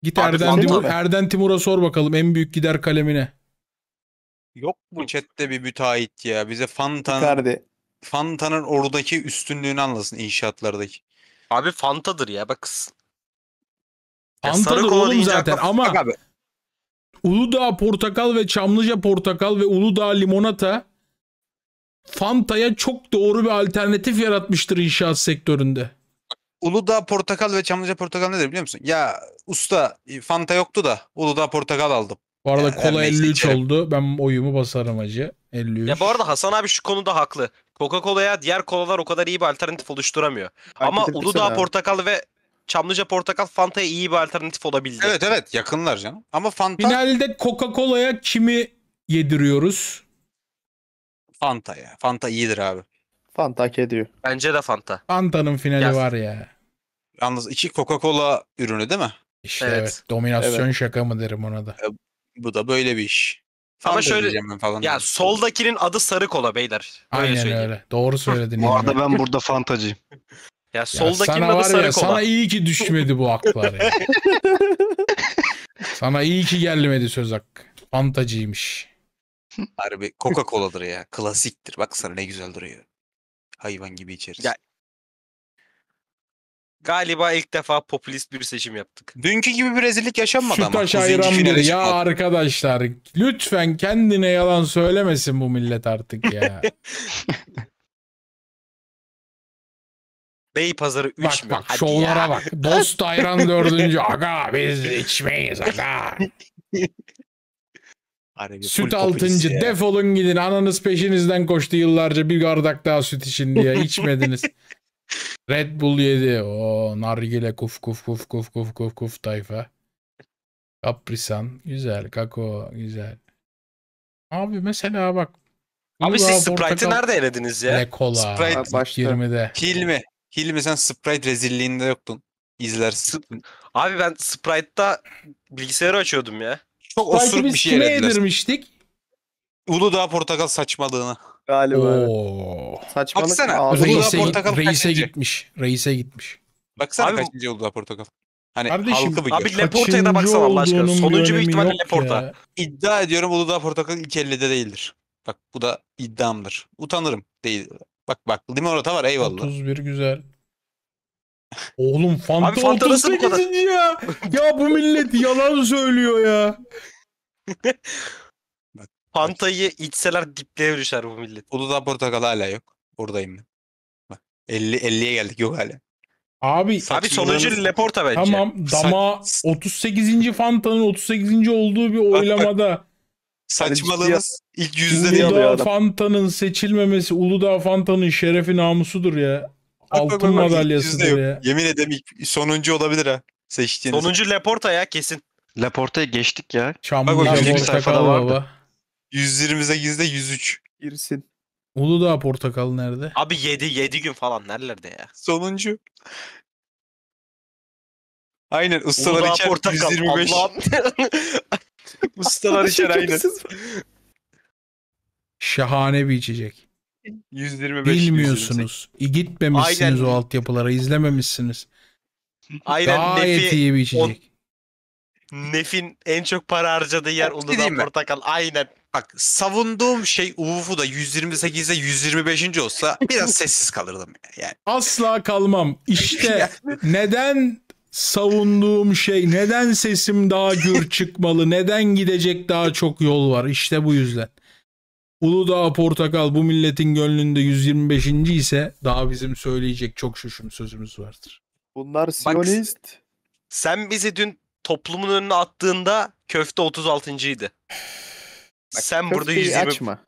A: Git Abi Erden, Timur, Fanta Erden Timur'a sor bakalım en büyük gider kalemine.
B: Yok mu chatte bir müteahhit ya? Bize Fanta'nın Fanta'nın oradaki üstünlüğünü anlasın inşaatlardaki. Abi Fanta'dır ya bak. Ya Fanta'dır kola oğlum zaten akla- ama
A: abi Uludağ portakal ve Çamlıca portakal ve Uludağ limonata Fanta'ya çok doğru bir alternatif yaratmıştır inşaat sektöründe.
B: Uludağ portakal ve Çamlıca portakal nedir biliyor musun? Ya usta Fanta yoktu da Uludağ portakal aldım. Bu arada Ya, kola 53 içerim.
A: oldu. Ben oyumu basarım acı. 53. Ya bu
B: arada Hasan abi şu konuda haklı. Coca-Cola'ya diğer kolalar o kadar iyi bir alternatif oluşturamıyor. Ama Herkese Uludağ portakal ve Çamlıca portakal Fanta'ya iyi bir alternatif olabildi. Evet evet
A: yakınlar canım. Ama Fanta Finalde Coca-Cola'ya kimi yediriyoruz?
B: Fanta ya. Fanta iyidir abi.
A: Fanta hak ediyor.
B: Bence de Fanta.
A: Fanta'nın finali Yaz. var ya.
B: Yalnız iki Coca-Cola ürünü değil mi? İşte evet. Evet. Dominasyon
A: şaka mı derim ona da. E,
B: bu da böyle bir iş. Ama şöyle ben falan. Ya soldakinin adı sarı kola beyler. Aynen söyleyeyim.
A: öyle. Doğru söyledin. Bu arada ben burada fantacıyım. Ya soldakinin sana adı var sarı ya, kola. sana iyi ki düşmedi bu aklar. [laughs] sana iyi ki gelmedi söz hakkı. Fantacıymış. Harbi
B: Coca-Cola'dır ya. Klasiktir. Bak sana ne güzel duruyor. Hayvan gibi içeriz. Ya Galiba ilk defa popülist bir seçim yaptık. Dünkü gibi bir rezillik yaşanmadı
A: Süt ama. taş aşağıran biri. Ya arkadaşlar lütfen kendine yalan söylemesin bu millet artık ya. [laughs]
B: Bey pazarı 3 bak, mü? Bak Hadi şovlara ya. bak. Dost ayran 4. [laughs] aga biz içmeyiz
A: aga. süt 6. Defolun gidin. Ananız peşinizden koştu yıllarca bir gardak daha süt için diye [laughs] içmediniz. Red Bull 7. O nargile kuf kuf kuf kuf kuf kuf kuf tayfa. Kaprisan. Güzel. Kako. Güzel. Abi mesela bak. Abi siz Sprite'ı nerede elediniz ya? Ne kola. Sprite başta. 20'de. Hilmi.
B: Hilmi sen Sprite rezilliğinde yoktun. İzlersin. Abi ben Sprite'da bilgisayarı açıyordum ya. Çok Sprite'ı osuruk bir şey elediler. Sprite'ı biz kime yedirmiştik? Uludağ portakal saçmalığına. Galiba. Oo. Saçmalık. Baksana. Reise, portakal reise
A: gitmiş. Reise gitmiş. Baksana
B: abi, kaçıncı oldu portakal. Hani Kardeşim, halkı biliyor. Abi Leporta'ya da baksana Allah aşkına. Sonuncu bir ihtimalle Leporta. İddia ediyorum Uludağ Portakal ilk 50'de değildir. Bak bu da iddiamdır. Utanırım. Değil. Bak bak limonata var eyvallah.
A: 31 güzel. Oğlum Fanta, Abi, Fanta 38. ya. ya bu millet yalan söylüyor ya. [laughs]
B: Fanta'yı içseler dipleye düşer bu millet. Uludağ portakal hala yok. Buradayım ben. Bak 50 50'ye geldik yok hala. Abi Abi sonuncu Leporta bence. tamam dama
A: 38. Fanta'nın 38. olduğu bir oylamada [laughs] Saçmalığınız ilk yüzde diye alıyor Uludağ adam. Fanta'nın seçilmemesi Uludağ Fanta'nın şerefi namusudur ya. Altın bak, madalyasıdır ya.
B: Yemin ederim sonuncu olabilir ha. Seçtiğiniz. Sonuncu Leporta ya kesin. Laporta'ya geçtik ya. Bak, Çamlıca bak, birinci sayfada vardı. baba. 128'de 103.
A: Girsin. Uludağ portakal nerede?
B: Abi 7 7 gün falan nerelerde ya?
A: Sonuncu.
C: Aynen ustalar Uludağ içer portakal. 125. [laughs] ustalar içer aynen.
A: Şahane bir içecek.
B: 125. Bilmiyorsunuz.
A: 125. Gitmemişsiniz aynen. o altyapılara. izlememişsiniz. Aynen Gayet Nefi, iyi bir içecek.
B: On... Nef'in en çok para harcadığı yer şey Uludağ Portakal. Aynen. Bak savunduğum şey Uf'u da 128'de 125. olsa biraz [laughs] sessiz kalırdım yani.
A: Asla kalmam. İşte [laughs] neden savunduğum şey neden sesim daha gür [laughs] çıkmalı? neden gidecek daha çok yol var? İşte bu yüzden. Uludağ Portakal bu milletin gönlünde 125. ise daha bizim söyleyecek çok şuşum sözümüz vardır.
B: Bunlar Siyonist. Bak, sen bizi dün toplumun önüne attığında köfte 36. idi. Bak, Sen burada 120 açma.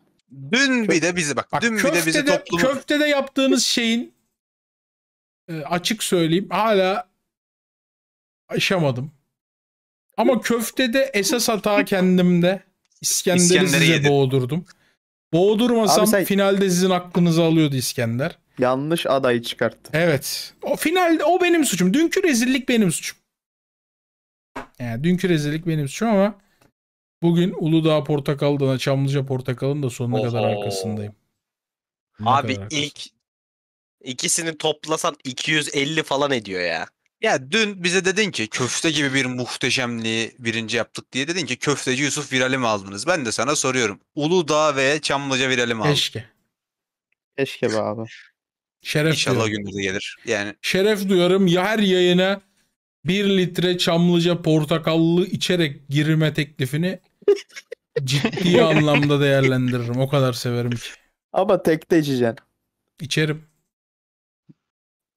A: Dün bir de bizi bak. bak dün bir de bizi toplum köftede yaptığınız şeyin e, açık söyleyeyim hala aşamadım. Ama köftede esas hata kendimde. İskender'i, İskender'i size yedim. boğdurdum. Boğdurmasam sen... finalde sizin aklınızı alıyordu İskender. Yanlış adayı çıkarttı. Evet. O finalde o benim suçum. Dünkü rezillik benim suçum. Yani dünkü rezillik benim suçum ama Bugün Uludağ Portakalı'dan Çamlıca Portakal'ın da sonuna Oho. kadar arkasındayım. Sonuna Abi kadar ilk
B: ikisini toplasan 250 falan ediyor ya. Ya dün bize dedin ki köfte gibi bir muhteşemliği birinci yaptık diye dedin ki köfteci Yusuf virali mi aldınız? Ben de sana soruyorum. Uludağ ve Çamlıca virali mi aldın? Keşke. Keşke be abi.
A: Şeref İnşallah duyarım. gelir. Yani şeref duyarım ya her yayına bir litre Çamlıca portakallı içerek girme teklifini Ciddi [laughs] anlamda değerlendiririm. O kadar severim ki. Ama tek de içeceksin. İçerim.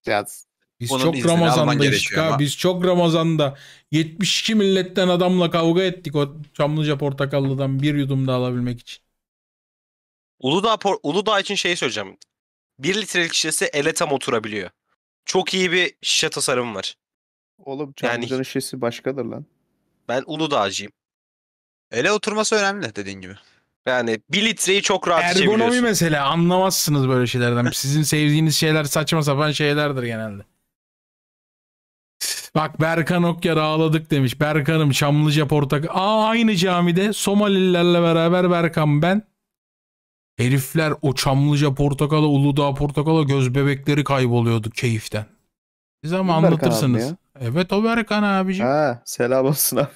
A: Yaz.
C: Biz Onun çok Ramazan'dayız ha. Biz
A: çok Ramazan'da 72 milletten adamla kavga ettik o Çamlıca Portakallı'dan bir yudum da alabilmek için.
B: Uludağ, Uludağ için şey söyleyeceğim. 1 litrelik şişesi ele tam oturabiliyor. Çok iyi bir şişe tasarımı var. Oğlum Çamlıca'nın yani, şişesi başkadır lan. Ben Uludağ'cıyım. Ele oturması önemli dediğin gibi. Yani bir litreyi çok rahat Ergonomi içebiliyorsun.
A: mesela anlamazsınız böyle şeylerden. Sizin sevdiğiniz şeyler saçma sapan şeylerdir genelde. Bak Berkan Okyar ağladık demiş. Berkan'ım çamlıca portakal. Aa aynı camide Somalilerle beraber Berkan ben. Herifler o Çamlıca Portakal'a Uludağ Portakal'a göz bebekleri kayboluyordu keyiften. Size ama anlatırsınız. Evet o Berkan abicim. Ha, selam olsun abi.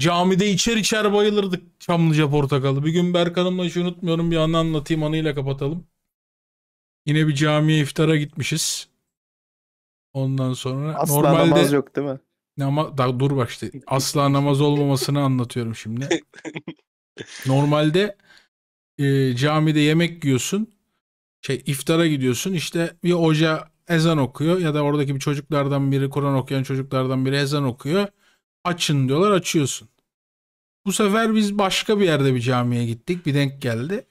A: Camide içer içer bayılırdık Çamlıca portakalı. Bir gün Berkan'ımla hiç unutmuyorum bir anı anlatayım anıyla kapatalım. Yine bir camiye iftara gitmişiz. Ondan sonra Asla normalde namaz yok değil mi? Ama daha dur bak işte asla namaz olmamasını anlatıyorum şimdi. [laughs] Normalde e, camide yemek yiyorsun. Şey iftara gidiyorsun. İşte bir hoca ezan okuyor ya da oradaki bir çocuklardan biri Kur'an okuyan çocuklardan biri ezan okuyor. Açın diyorlar açıyorsun. Bu sefer biz başka bir yerde bir camiye gittik. Bir denk geldi.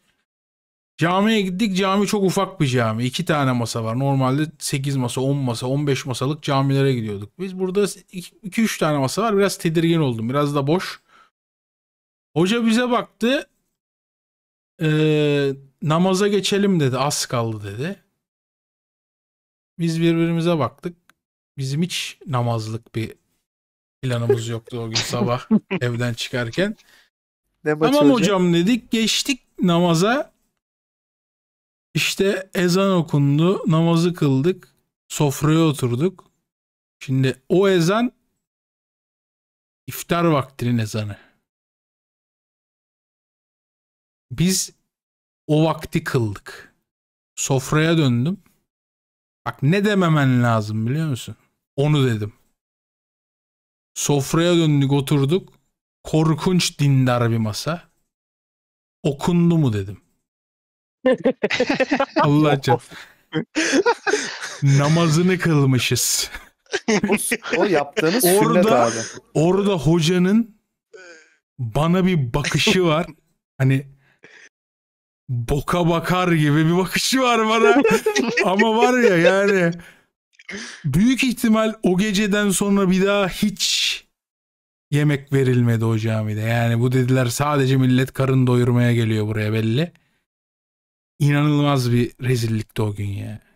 A: Camiye gittik. Cami çok ufak bir cami. iki tane masa var. Normalde 8 masa, 10 masa, 15 masalık camilere gidiyorduk. Biz burada 2-3 tane masa var. Biraz tedirgin oldum. Biraz da boş. Hoca bize baktı. Ee, namaza geçelim dedi. Az kaldı dedi. Biz birbirimize baktık. Bizim hiç namazlık bir planımız yoktu o gün sabah [laughs] evden çıkarken. Ne tamam hocam? hocam dedik geçtik namaza.
C: İşte ezan okundu, namazı kıldık, sofraya oturduk. Şimdi o ezan iftar vaktinin ezanı. Biz o vakti kıldık. Sofraya döndüm. Bak ne dememen
A: lazım biliyor musun? Onu dedim. Sofraya döndük oturduk. Korkunç dindar bir masa. Okundu mu dedim. [laughs] Allah can. Namazını kılmışız.
C: o, o yaptığınız orada, abi.
A: Orada hocanın bana bir bakışı var. Hani boka bakar gibi bir bakışı var bana. Ama var ya yani Büyük ihtimal o geceden sonra bir daha hiç yemek verilmedi o camide. Yani bu dediler sadece millet karın doyurmaya geliyor buraya belli. İnanılmaz bir rezillikti o gün ya.